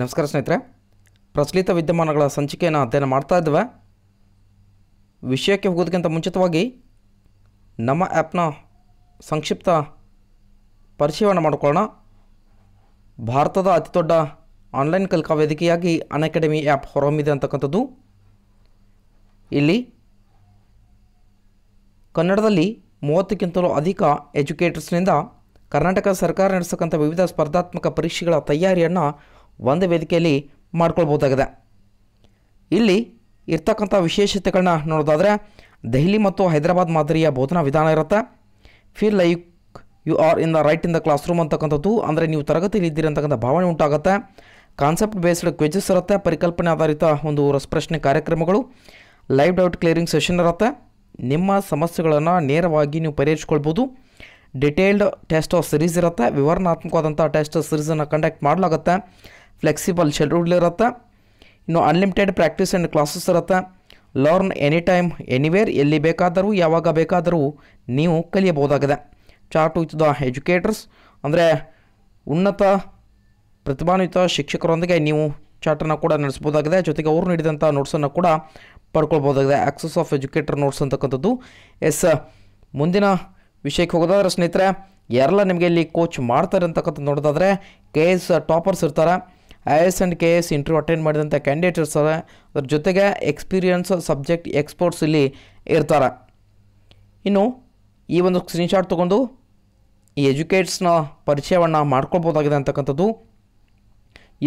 ನಮಸ್ಕಾರ ಸ್ನೇಹಿತರೆ ಪ್ರಚಲಿತ ವಿದ್ಯಮಾನಗಳ ಸಂಚಿಕೆಯನ್ನು ಅಧ್ಯಯನ ಮಾಡ್ತಾ ಇದ್ದೇವೆ ವಿಷಯಕ್ಕೆ ಹೋಗೋದಕ್ಕಿಂತ ಮುಂಚಿತವಾಗಿ ನಮ್ಮ ಆ್ಯಪ್ನ ಸಂಕ್ಷಿಪ್ತ ಪರಿಚಯವನ್ನು ಮಾಡಿಕೊಳ್ಳೋಣ ಭಾರತದ ಅತಿ ದೊಡ್ಡ ಆನ್ಲೈನ್ ಕಲಿಕಾ ವೇದಿಕೆಯಾಗಿ ಅನ್ಅಕಾಡೆಮಿ ಆ್ಯಪ್ ಹೊರಹೊಮ್ಮಿದೆ ಅಂತಕ್ಕಂಥದ್ದು ಇಲ್ಲಿ ಕನ್ನಡದಲ್ಲಿ ಮೂವತ್ತಕ್ಕಿಂತಲೂ ಅಧಿಕ ಎಜುಕೇಟರ್ಸ್ನಿಂದ ಕರ್ನಾಟಕ ಸರ್ಕಾರ ನಡೆಸತಕ್ಕಂಥ ವಿವಿಧ ಸ್ಪರ್ಧಾತ್ಮಕ ಪರೀಕ್ಷೆಗಳ ತಯಾರಿಯನ್ನು ಒಂದು ವೇದಿಕೆಯಲ್ಲಿ ಮಾಡ್ಕೊಳ್ಬೋದಾಗಿದೆ ಇಲ್ಲಿ ಇರ್ತಕ್ಕಂಥ ವಿಶೇಷತೆಗಳನ್ನ ನೋಡೋದಾದರೆ ದೆಹಲಿ ಮತ್ತು ಹೈದರಾಬಾದ್ ಮಾದರಿಯ ಬೋಧನಾ ವಿಧಾನ ಇರುತ್ತೆ feel like you are in the right in the classroom ಅಂತಕ್ಕಂಥದ್ದು ಅಂದರೆ ನೀವು ತರಗತಿಯಲ್ಲಿ ಇದ್ದೀರಿ ಅಂತಕ್ಕಂಥ ಭಾವನೆ ಉಂಟಾಗುತ್ತೆ ಕಾನ್ಸೆಪ್ಟ್ ಬೇಸ್ಡ್ ಕ್ವೆಜಸ್ ಇರುತ್ತೆ ಪರಿಕಲ್ಪನೆ ಆಧಾರಿತ ಒಂದು ರಸಪ್ರಶ್ನೆ ಕಾರ್ಯಕ್ರಮಗಳು ಲೈವ್ ಡೌಟ್ ಕ್ಲಿಯರಿಂಗ್ ಸೆಷನ್ ಇರುತ್ತೆ ನಿಮ್ಮ ಸಮಸ್ಯೆಗಳನ್ನು ನೇರವಾಗಿ ನೀವು ಪರಿಹರಿಸ್ಕೊಳ್ಬೋದು ಡಿಟೇಲ್ಡ್ ಟೆಸ್ಟ್ ಆಫ್ ಸಿರೀಸ್ ಇರುತ್ತೆ ವಿವರಣಾತ್ಮಕವಾದಂಥ ಟೆಸ್ಟ್ ಸಿರೀಸನ್ನು ಕಂಡಕ್ಟ್ ಮಾಡಲಾಗುತ್ತೆ ಫ್ಲೆಕ್ಸಿಬಲ್ ಶೆಡ್ಯೂಲ್ ಇರುತ್ತೆ ಇನ್ನು ಅನ್ಲಿಮಿಟೆಡ್ ಪ್ರಾಕ್ಟೀಸ್ ಆ್ಯಂಡ್ ಕ್ಲಾಸಸ್ ಇರುತ್ತೆ ಲರ್ನ್ ಎನಿ ಟೈಮ್ ಎನಿವೇರ್ ಎಲ್ಲಿ ಬೇಕಾದರೂ ಯಾವಾಗ ಬೇಕಾದರೂ ನೀವು ಕಲಿಯಬಹುದಾಗಿದೆ ಚಾರ್ಟ್ ವಿತ್ ದ ಎಜುಕೇಟರ್ಸ್ ಅಂದರೆ ಉನ್ನತ ಪ್ರತಿಭಾನ್ವಿತ ಶಿಕ್ಷಕರೊಂದಿಗೆ ನೀವು ಚಾರ್ಟನ್ನು ಕೂಡ ನಡೆಸ್ಬೋದಾಗಿದೆ ಜೊತೆಗೆ ಅವರು ನೀಡಿದಂಥ ನೋಟ್ಸನ್ನು ಕೂಡ ಪಡ್ಕೊಳ್ಬೋದಾಗಿದೆ ಆಕ್ಸಸ್ ಆಫ್ ಎಜುಕೇಟರ್ ನೋಟ್ಸ್ ಅಂತಕ್ಕಂಥದ್ದು ಎಸ್ ಮುಂದಿನ ವಿಷಯಕ್ಕೆ ಹೋಗೋದಾದ್ರೆ ಸ್ನೇಹಿತರೆ ಯಾರೆಲ್ಲ ನಿಮಗೆ ಇಲ್ಲಿ ಕೋಚ್ ಮಾಡ್ತಾರೆ ಅಂತಕ್ಕಂಥದ್ದು ನೋಡೋದಾದರೆ ಕೆ ಎಸ್ ಟಾಪರ್ಸ್ ಇರ್ತಾರೆ I S and K S interview attend ಮಾಡಿದಂಥ ಕ್ಯಾಂಡಿಡೇಟ್ಸ್ ಅದ ಅದ್ರ ಜೊತೆಗೆ ಎಕ್ಸ್ಪೀರಿಯನ್ಸ್ ಸಬ್ಜೆಕ್ಟ್ ಎಕ್ಸ್ಪೋರ್ಟ್ಸ್ ಇಲ್ಲಿ ಇರ್ತಾರೆ ಇನ್ನು ಈ ಒಂದು ಸ್ಕ್ರೀನ್ಶಾಟ್ ತೊಗೊಂಡು ಈ ಎಜುಕೇಟ್ಸ್ನ ಪರಿಚಯವನ್ನು ಮಾಡ್ಕೊಳ್ಬೋದಾಗಿದೆ ಅಂತಕ್ಕಂಥದ್ದು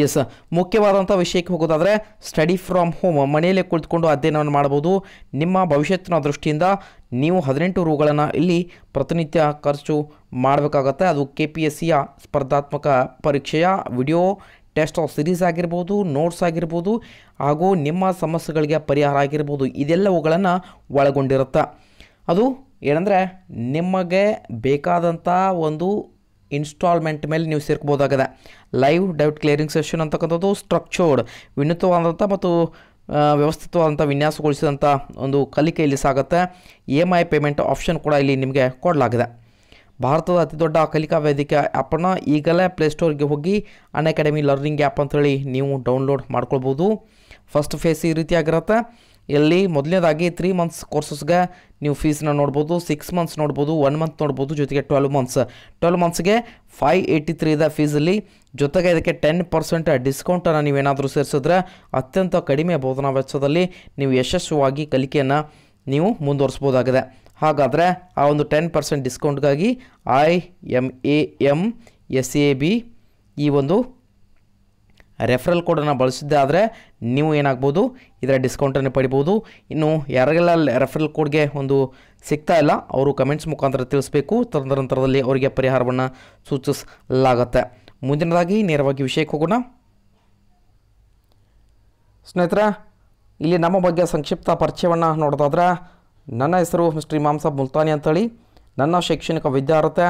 ಎಸ್ ಮುಖ್ಯವಾದಂಥ ವಿಷಯಕ್ಕೆ ಹೋಗೋದಾದರೆ ಸ್ಟಡಿ ಫ್ರಮ್ ಹೋಮ್ ಮನೆಯಲ್ಲೇ ಕುಳಿತುಕೊಂಡು ಅಧ್ಯಯನವನ್ನು ಮಾಡ್ಬೋದು ನಿಮ್ಮ ಭವಿಷ್ಯತ್ತಿನ ದೃಷ್ಟಿಯಿಂದ ನೀವು ಹದಿನೆಂಟು ರೂಗಳನ್ನು ಇಲ್ಲಿ ಪ್ರತಿನಿತ್ಯ ಖರ್ಚು ಮಾಡಬೇಕಾಗತ್ತೆ ಅದು ಕೆ ಪಿ ಎಸ್ ಸಿಯ ಸ್ಪರ್ಧಾತ್ಮಕ ಪರೀಕ್ಷೆಯ ವಿಡಿಯೋ ಟೆಸ್ಟ್ ಆಫ್ ಸಿರೀಸ್ ಆಗಿರ್ಬೋದು ನೋಟ್ಸ್ ಆಗಿರ್ಬೋದು ಹಾಗೂ ನಿಮ್ಮ ಸಮಸ್ಯೆಗಳಿಗೆ ಪರಿಹಾರ ಆಗಿರ್ಬೋದು ಇದೆಲ್ಲವುಗಳನ್ನು ಒಳಗೊಂಡಿರುತ್ತೆ ಅದು ಏನಂದರೆ ನಿಮಗೆ ಬೇಕಾದಂಥ ಒಂದು ಇನ್ಸ್ಟಾಲ್ಮೆಂಟ್ ಮೇಲೆ ನೀವು ಸೇರ್ಕೋಬೋದಾಗಿದೆ ಲೈವ್ ಡೌಟ್ ಕ್ಲಿಯರಿಂಗ್ ಸೆಷನ್ ಅಂತಕ್ಕಂಥದ್ದು ಸ್ಟ್ರಕ್ಚರ್ಡ್ ವಿನೂತವಾದಂಥ ಮತ್ತು ವ್ಯವಸ್ಥಿತವಾದಂಥ ವಿನ್ಯಾಸಗೊಳಿಸಿದಂಥ ಒಂದು ಕಲಿಕೆ ಇಲ್ಲಿ ಸಾಗುತ್ತೆ E M I payment option ಕೂಡ ಇಲ್ಲಿ ನಿಮಗೆ ಕೊಡಲಾಗಿದೆ ಭಾರತದ ಅತಿ ದೊಡ್ಡ ಕಲಿಕಾ ವೇದಿಕೆ ಆ್ಯಪನ್ನು ಈಗಲೇ ಪ್ಲೇಸ್ಟೋರ್ಗೆ ಹೋಗಿ ಅನ್ ಅಕಾಡೆಮಿ ಲರ್ನಿಂಗ್ ಆ್ಯಪ್ ಅಂತೇಳಿ ನೀವು ಡೌನ್ಲೋಡ್ ಮಾಡ್ಕೊಳ್ಬೋದು ಫಸ್ಟ್ ಫೇಸ್ ಈ ರೀತಿಯಾಗಿರುತ್ತೆ ಇಲ್ಲಿ ಮೊದಲನೇದಾಗಿ ತ್ರೀ ಮಂತ್ಸ್ ಕೋರ್ಸಸ್ಗೆ ನೀವು ಫೀಸನ್ನ ನೋಡ್ಬೋದು ಸಿಕ್ಸ್ ಮಂತ್ಸ್ ನೋಡ್ಬೋದು ಒನ್ ಮಂತ್ ನೋಡ್ಬೋದು ಜೊತೆಗೆ ಟ್ವೆಲ್ ಮಂತ್ಸ್ ಟ್ವೆಲ್ ಮಂತ್ಸ್ಗೆ ಫೈವ್ ಏಯ್ಟಿ ತ್ರೀ ಇದೆ ಫೀಸಲ್ಲಿ ಜೊತೆಗೆ ಇದಕ್ಕೆ ಟೆನ್ ಪರ್ಸೆಂಟ್ ಡಿಸ್ಕೌಂಟನ್ನು ನೀವೇನಾದರೂ ಸೇರಿಸಿದ್ರೆ ಅತ್ಯಂತ ಕಡಿಮೆ ಬೋಧನಾ ವೆಚ್ಚದಲ್ಲಿ ನೀವು ಯಶಸ್ವಿಯಾಗಿ ಕಲಿಕೆಯನ್ನು ನೀವು ಮುಂದುವರಿಸ್ಬೋದಾಗಿದೆ ಹಾಗಾದರೆ ಆ ಒಂದು ಟೆನ್ ಪರ್ಸೆಂಟ್ ಡಿಸ್ಕೌಂಟ್ಗಾಗಿ I M A M S A B ಈ ಒಂದು ರೆಫರಲ್ ಕೋಡನ್ನು ಬಳಸಿದ್ದೆ ಆದರೆ ನೀವು ಏನಾಗ್ಬೋದು ಇದರ ಡಿಸ್ಕೌಂಟನ್ನು ಪಡಿಬೋದು ಇನ್ನು ಯಾರಿಗೆಲ್ಲ ರೆಫರಲ್ ಕೋಡ್ಗೆ ಒಂದು ಸಿಗ್ತಾ ಇಲ್ಲ ಅವರು ಕಮೆಂಟ್ಸ್ ಮುಖಾಂತರ ತಿಳಿಸ್ಬೇಕು ನಂತರದಲ್ಲಿ ಅವರಿಗೆ ಪರಿಹಾರವನ್ನು ಸೂಚಿಸಲಾಗತ್ತೆ ಮುಂದಿನದಾಗಿ ನೇರವಾಗಿ ವಿಷಯಕ್ಕೆ ಹೋಗೋಣ ಸ್ನೇಹಿತರ ಇಲ್ಲಿ ನಮ್ಮ ಬಗ್ಗೆ ಸಂಕ್ಷಿಪ್ತ ಪರಿಚಯವನ್ನು ನೋಡೋದಾದ್ರೆ ನನ್ನ ಹೆಸರು ಮಿಸ್ಟರ್ ಇಮಾಮ್ ಸಾಬ್ ಮುಲ್ತಾನಿ ಅಂತೇಳಿ ನನ್ನ ಶೈಕ್ಷಣಿಕ ವಿದ್ಯಾರ್ಹತೆ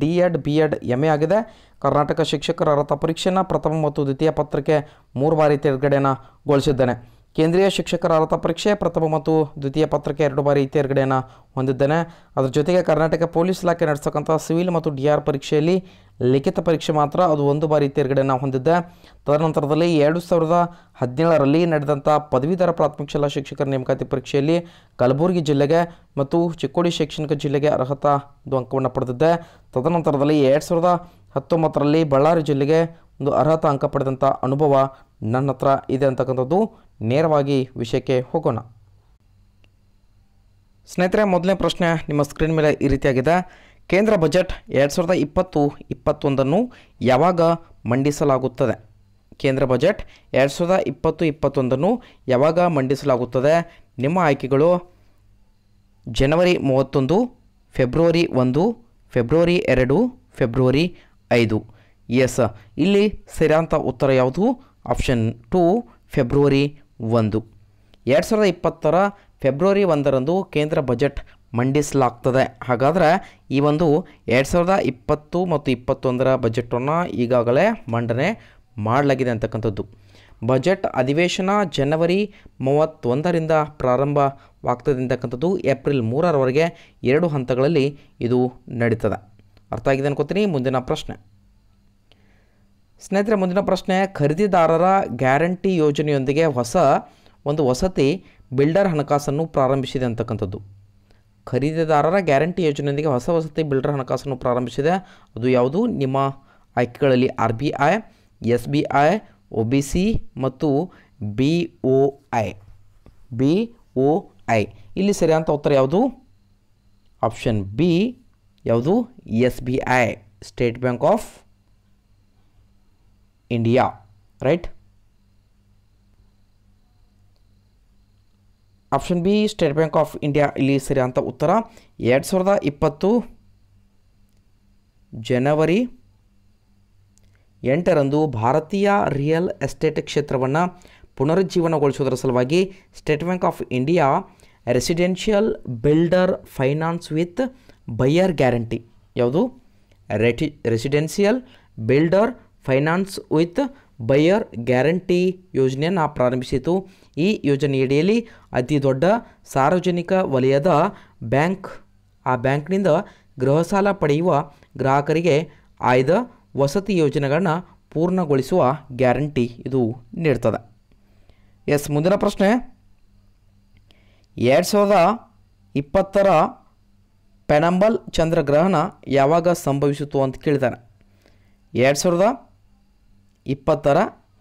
D Ed B Ed M A ಆಗಿದೆ ಕರ್ನಾಟಕ ಶಿಕ್ಷಕರ ಅರ್ಹತಾ ಪರೀಕ್ಷೆಯನ್ನು ಪ್ರಥಮ ಮತ್ತು ದ್ವಿತೀಯ ಪತ್ರಕ್ಕೆ ಮೂರು ಬಾರಿ ತೇರ್ಗಡೆಯನ್ನು ಗೊಳಿಸಿದ್ದೇನೆ ಕೇಂದ್ರೀಯ ಶಿಕ್ಷಕರ ಅರ್ಹತಾ ಪರೀಕ್ಷೆ ಪ್ರಥಮ ಮತ್ತು ದ್ವಿತೀಯ ಪತ್ರಕ್ಕೆ ಎರಡು ಬಾರಿ ತೇರ್ಗಡೆಯನ್ನು ಹೊಂದಿದ್ದೇನೆ ಅದರ ಜೊತೆಗೆ ಕರ್ನಾಟಕ ಪೊಲೀಸ್ ಇಲಾಖೆ ನಡೆಸತಕ್ಕಂಥ ಸಿವಿಲ್ ಮತ್ತು ಡಿ ಆರ್ ಪರೀಕ್ಷೆಯಲ್ಲಿ ಲಿಖಿತ ಪರೀಕ್ಷೆ ಮಾತ್ರ ಅದು ಒಂದು ಬಾರಿ ತೇರ್ಗಡೆ ನಾವು ಹೊಂದಿದ್ದೆ ತದನಂತರದಲ್ಲಿ ಎರಡು ಸಾವಿರದ ಹದಿನೇಳರಲ್ಲಿ ನಡೆದಂಥ ಪದವೀಧರ ಪ್ರಾಥಮಿಕ ಶಾಲಾ ಶಿಕ್ಷಕರ ನೇಮಕಾತಿ ಪರೀಕ್ಷೆಯಲ್ಲಿ ಕಲಬುರಗಿ ಜಿಲ್ಲೆಗೆ ಮತ್ತು ಚಿಕ್ಕೋಡಿ ಶೈಕ್ಷಣಿಕ ಜಿಲ್ಲೆಗೆ ಅರ್ಹತಾ ಒಂದು ಅಂಕವನ್ನು ಪಡೆದಿದ್ದೆ ತದನಂತರದಲ್ಲಿ ಎರಡು ಸಾವಿರದ ಹತ್ತೊಂಬತ್ತರಲ್ಲಿ ಬಳ್ಳಾರಿ ಜಿಲ್ಲೆಗೆ ಒಂದು ಅರ್ಹತಾ ಅಂಕ ಪಡೆದಂಥ ಅನುಭವ ನನ್ನ ಹತ್ರ ಇದೆ ಅಂತಕ್ಕಂಥದ್ದು ನೇರವಾಗಿ ವಿಷಯಕ್ಕೆ ಹೋಗೋಣ ಸ್ನೇಹಿತರೆ ಮೊದಲನೇ ಪ್ರಶ್ನೆ ನಿಮ್ಮ ಸ್ಕ್ರೀನ್ ಮೇಲೆ ಈ ರೀತಿಯಾಗಿದೆ ಕೇಂದ್ರ ಬಜೆಟ್ ಎರಡು ಸಾವಿರದ ಇಪ್ಪತ್ತು ಇಪ್ಪತ್ತೊಂದನ್ನು ಯಾವಾಗ ಮಂಡಿಸಲಾಗುತ್ತದೆ ಕೇಂದ್ರ ಬಜೆಟ್ ಎರಡು ಸಾವಿರದ ಇಪ್ಪತ್ತು ಇಪ್ಪತ್ತೊಂದನ್ನು ಯಾವಾಗ ಮಂಡಿಸಲಾಗುತ್ತದೆ ನಿಮ್ಮ ಆಯ್ಕೆಗಳು ಜನವರಿ ಮೂವತ್ತೊಂದು ಫೆಬ್ರವರಿ ಒಂದು ಫೆಬ್ರವರಿ ಎರಡು ಫೆಬ್ರವರಿ ಐದು ಎಸ್ ಇಲ್ಲಿ ಸರಿಯಾದಂಥ ಉತ್ತರ ಯಾವುದು ಆಪ್ಷನ್ ಟು ಫೆಬ್ರವರಿ ಒಂದು ಎರಡು ಸಾವಿರದ ಇಪ್ಪತ್ತರ ಫೆಬ್ರವರಿ ಒಂದರಂದು ಕೇಂದ್ರ ಬಜೆಟ್ ಮಂಡಿಸಲಾಗ್ತದೆ ಹಾಗಾದರೆ ಈ ಒಂದು ಎರಡು ಸಾವಿರದ ಇಪ್ಪತ್ತು ಮತ್ತು ಇಪ್ಪತ್ತೊಂದರ ಬಜೆಟನ್ನು ಈಗಾಗಲೇ ಮಂಡನೆ ಮಾಡಲಾಗಿದೆ ಅಂತಕ್ಕಂಥದ್ದು ಬಜೆಟ್ ಅಧಿವೇಶನ ಜನವರಿ ಮೂವತ್ತೊಂದರಿಂದ ಪ್ರಾರಂಭವಾಗ್ತದೆ ಅಂತಕ್ಕಂಥದ್ದು ಏಪ್ರಿಲ್ ಮೂರರವರೆಗೆ ಎರಡು ಹಂತಗಳಲ್ಲಿ ಇದು ನಡೀತದೆ ಅರ್ಥ ಆಗಿದೆ ಅನ್ಕೋತೀನಿ ಮುಂದಿನ ಪ್ರಶ್ನೆ ಸ್ನೇಹಿತರೆ ಮುಂದಿನ ಪ್ರಶ್ನೆ ಖರೀದಿದಾರರ ಗ್ಯಾರಂಟಿ ಯೋಜನೆಯೊಂದಿಗೆ ಹೊಸ ಒಂದು ವಸತಿ ಬಿಲ್ಡರ್ ಹಣಕಾಸನ್ನು ಪ್ರಾರಂಭಿಸಿದೆ ಅಂತಕ್ಕಂಥದ್ದು ಖರೀದಿದಾರರ ಗ್ಯಾರಂಟಿ ಯೋಜನೆಯೊಂದಿಗೆ ಹೊಸ ವಸತಿ ಬಿಲ್ಡರ್ ಹಣಕಾಸನ್ನು ಪ್ರಾರಂಭಿಸಿದೆ ಅದು ಯಾವುದು ನಿಮ್ಮ ಆಯ್ಕೆಗಳಲ್ಲಿ R B I S B I O B C ಮತ್ತು B O I B O I ಇಲ್ಲಿ ಸರಿಯಾದಂಥ ಉತ್ತರ ಯಾವುದು ಆಪ್ಷನ್ ಬಿ ಯಾವುದು S B I State Bank of India right option B State Bank of India ಇಲ್ಲಿ ಸರಿ ಅಂತ ಉತ್ತರ ಎರಡು ಸಾವಿರದ ಇಪ್ಪತ್ತು ಜನವರಿ ಎಂಟರಂದು ಭಾರತೀಯ ರಿಯಲ್ ಎಸ್ಟೇಟ್ ಕ್ಷೇತ್ರವನ್ನು ಪುನರುಜ್ಜೀವನಗೊಳಿಸುವುದರ ಸಲುವಾಗಿ State Bank of India residential builder finance with buyer guarantee ಯಾವುದು ರೆಟಿ residential builder finance with buyer guarantee ಯೋಜನೆಯನ್ನು ಪ್ರಾರಂಭಿಸಿತು ಈ ಯೋಜನೆಯಡಿಯಲ್ಲಿ ಅತಿ ದೊಡ್ಡ ಸಾರ್ವಜನಿಕ ವಲಯದ ಬ್ಯಾಂಕ್ ಆ ಬ್ಯಾಂಕ್ನಿಂದ ಗೃಹ ಸಾಲ ಪಡೆಯುವ ಗ್ರಾಹಕರಿಗೆ ಆಯ್ದ ವಸತಿ ಯೋಜನೆಗಳನ್ನು ಪೂರ್ಣಗೊಳಿಸುವ ಗ್ಯಾರಂಟಿ ಇದು ನೀಡ್ತದೆ ಎಸ್ ಮುಂದಿನ ಪ್ರಶ್ನೆ ಎರಡು ಸಾವಿರದ ಇಪ್ಪತ್ತರ ಪೆನಂಬಲ್ ಚಂದ್ರಗ್ರಹಣ ಯಾವಾಗ ಸಂಭವಿಸಿತು ಅಂತ ಕೇಳಿದ್ದಾನೆ ಎರಡು ಸಾವಿರದ ಇಪ್ಪತ್ತರ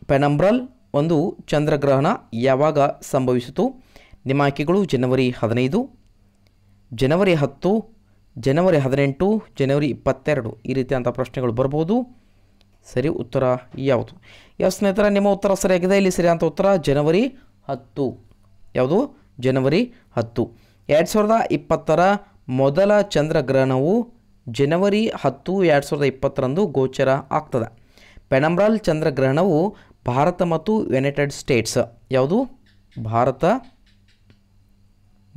ಪೆನಂಬ್ರಲ್ ಒಂದು ಚಂದ್ರಗ್ರಹಣ ಯಾವಾಗ ಸಂಭವಿಸಿತು ನಿಮ್ಮ ಆಯ್ಕೆಗಳು ಜನವರಿ ಹದಿನೈದು ಜನವರಿ ಹತ್ತು ಜನವರಿ ಹದಿನೆಂಟು ಜನವರಿ ಇಪ್ಪತ್ತೆರಡು ಈ ರೀತಿಯಾದಂಥ ಪ್ರಶ್ನೆಗಳು ಬರ್ಬೋದು ಸರಿ ಉತ್ತರ ಯಾವುದು ಯಾವ ಸ್ನೇಹಿತರ ನಿಮ್ಮ ಉತ್ತರ ಸರಿಯಾಗಿದೆ ಇಲ್ಲಿ ಸರಿಯಾದಂಥ ಉತ್ತರ ಜನವರಿ ಹತ್ತು ಯಾವುದು ಜನವರಿ ಹತ್ತು ಎರಡು ಸಾವಿರದ ಇಪ್ಪತ್ತರ ಮೊದಲ ಚಂದ್ರಗ್ರಹಣವು ಜನವರಿ ಹತ್ತು ಎರಡು ಸಾವಿರದ ಇಪ್ಪತ್ತರಂದು ಗೋಚರ ಆಗ್ತದೆ ಪೆನಂಬ್ರಾಲ್ ಚಂದ್ರಗ್ರಹಣವು ಭಾರತ ಮತ್ತು ಯುನೈಟೆಡ್ ಸ್ಟೇಟ್ಸ್ ಯಾವುದು ಭಾರತ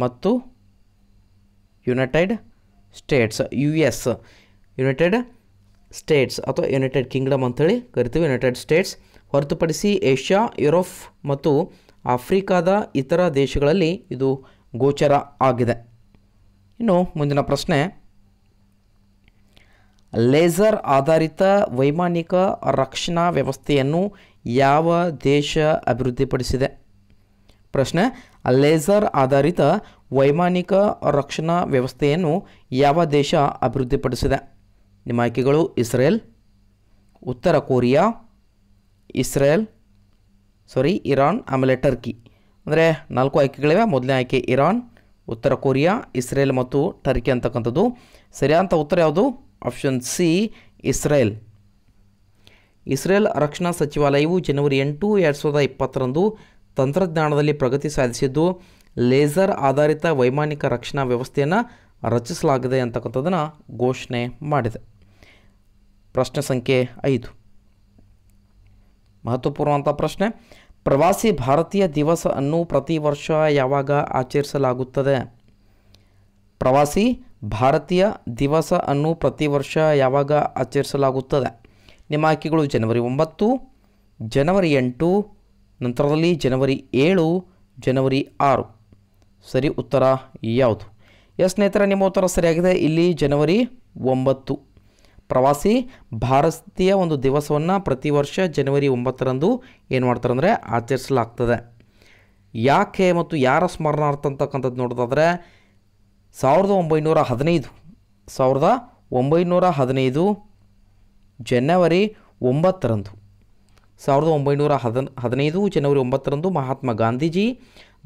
ಮತ್ತು United States U S United States ಅಥವಾ ಯುನೈಟೆಡ್ ಕಿಂಗ್ಡಮ್ ಅಂಥೇಳಿ ಕರಿತೀವಿ ಯುನೈಟೆಡ್ ಸ್ಟೇಟ್ಸ್ ಹೊರತುಪಡಿಸಿ ಏಷ್ಯಾ ಯುರೋಪ್ ಮತ್ತು ಆಫ್ರಿಕಾದ ಇತರ ದೇಶಗಳಲ್ಲಿ ಇದು ಗೋಚರ ಆಗಿದೆ ಇನ್ನು ಮುಂದಿನ ಪ್ರಶ್ನೆ ಲೇಸರ್ ಆಧಾರಿತ ವೈಮಾನಿಕ ರಕ್ಷಣಾ ವ್ಯವಸ್ಥೆಯನ್ನು ಯಾವ ದೇಶ ಅಭಿವೃದ್ಧಿಪಡಿಸಿದೆ ಪ್ರಶ್ನೆ ಲೇಸರ್ ಆಧಾರಿತ ವೈಮಾನಿಕ ರಕ್ಷಣಾ ವ್ಯವಸ್ಥೆಯನ್ನು ಯಾವ ದೇಶ ಅಭಿವೃದ್ಧಿಪಡಿಸಿದೆ ನಿಮ್ಮ ಆಯ್ಕೆಗಳು ಇಸ್ರೇಲ್ ಉತ್ತರ ಕೊರಿಯಾ ಇಸ್ರೇಲ್ ಸಾರಿ ಇರಾನ್ ಆಮೇಲೆ ಟರ್ಕಿ ಅಂದರೆ ನಾಲ್ಕು ಆಯ್ಕೆಗಳಿವೆ ಮೊದಲನೇ ಆಯ್ಕೆ ಇರಾನ್ ಉತ್ತರ ಕೊರಿಯಾ ಇಸ್ರೇಲ್ ಮತ್ತು ಟರ್ಕಿ ಅಂತಕ್ಕಂಥದ್ದು ಸರಿಯಾದಂಥ ಉತ್ತರ ಯಾವುದು ಆಪ್ಷನ್ ಸಿ ಇಸ್ರೇಲ್ ಇಸ್ರೇಲ್ ರಕ್ಷಣಾ ಸಚಿವಾಲಯವು ಜನವರಿ ಎಂಟು ಎರಡು ಸಾವಿರದ ಇಪ್ಪತ್ತರಂದು ತಂತ್ರಜ್ಞಾನದಲ್ಲಿ ಪ್ರಗತಿ ಸಾಧಿಸಿದ್ದು ಲೇಸರ್ ಆಧಾರಿತ ವೈಮಾನಿಕ ರಕ್ಷಣಾ ವ್ಯವಸ್ಥೆಯನ್ನು ರಚಿಸಲಾಗಿದೆ ಅಂತಕ್ಕಂಥದ್ದನ್ನು ಘೋಷಣೆ ಮಾಡಿದೆ ಪ್ರಶ್ನೆ ಸಂಖ್ಯೆ ಐದು ಮಹತ್ವಪೂರ್ಣವಂಥ ಪ್ರಶ್ನೆ ಪ್ರವಾಸಿ ಭಾರತೀಯ ದಿವಸ ಅನ್ನು ಪ್ರತಿ ವರ್ಷ ಯಾವಾಗ ಆಚರಿಸಲಾಗುತ್ತದೆ ಪ್ರವಾಸಿ ಭಾರತೀಯ ದಿವಸ ಅನ್ನು ಪ್ರತಿ ವರ್ಷ ಯಾವಾಗ ಆಚರಿಸಲಾಗುತ್ತದೆ ನಿಮ್ಮ ಆಯ್ಕೆಗಳು ಜನವರಿ ಒಂಬತ್ತು ಜನವರಿ ಎಂಟು ನಂತರದಲ್ಲಿ ಜನವರಿ ಏಳು ಜನವರಿ ಆರು ಸರಿ ಉತ್ತರ ಯಾವುದು ಎಸ್ ಸ್ನೇಹಿತರ ನಿಮ್ಮ ಉತ್ತರ ಸರಿಯಾಗಿದೆ ಇಲ್ಲಿ ಜನವರಿ ಒಂಬತ್ತು ಪ್ರವಾಸಿ ಭಾರತೀಯ ಒಂದು ದಿವಸವನ್ನು ಪ್ರತಿ ವರ್ಷ ಜನವರಿ ಒಂಬತ್ತರಂದು ಏನು ಮಾಡ್ತಾರೆ ಅಂದರೆ ಆಚರಿಸಲಾಗ್ತದೆ ಯಾಕೆ ಮತ್ತು ಯಾರ ಸ್ಮರಣಾರ್ಥ ಅಂತಕ್ಕಂಥದ್ದು ನೋಡೋದಾದರೆ ಸಾವಿರದ ಒಂಬೈನೂರ ಹದಿನೈದು ಸಾವಿರದ ಒಂಬೈನೂರ ಹದಿನೈದು ಜನವರಿ ಒಂಬತ್ತರಂದು ಸಾವಿರದ ಒಂಬೈನೂರ ಹದಿನ ಹದಿನೈದು ಜನವರಿ ಒಂಬತ್ತರಂದು ಮಹಾತ್ಮ ಗಾಂಧೀಜಿ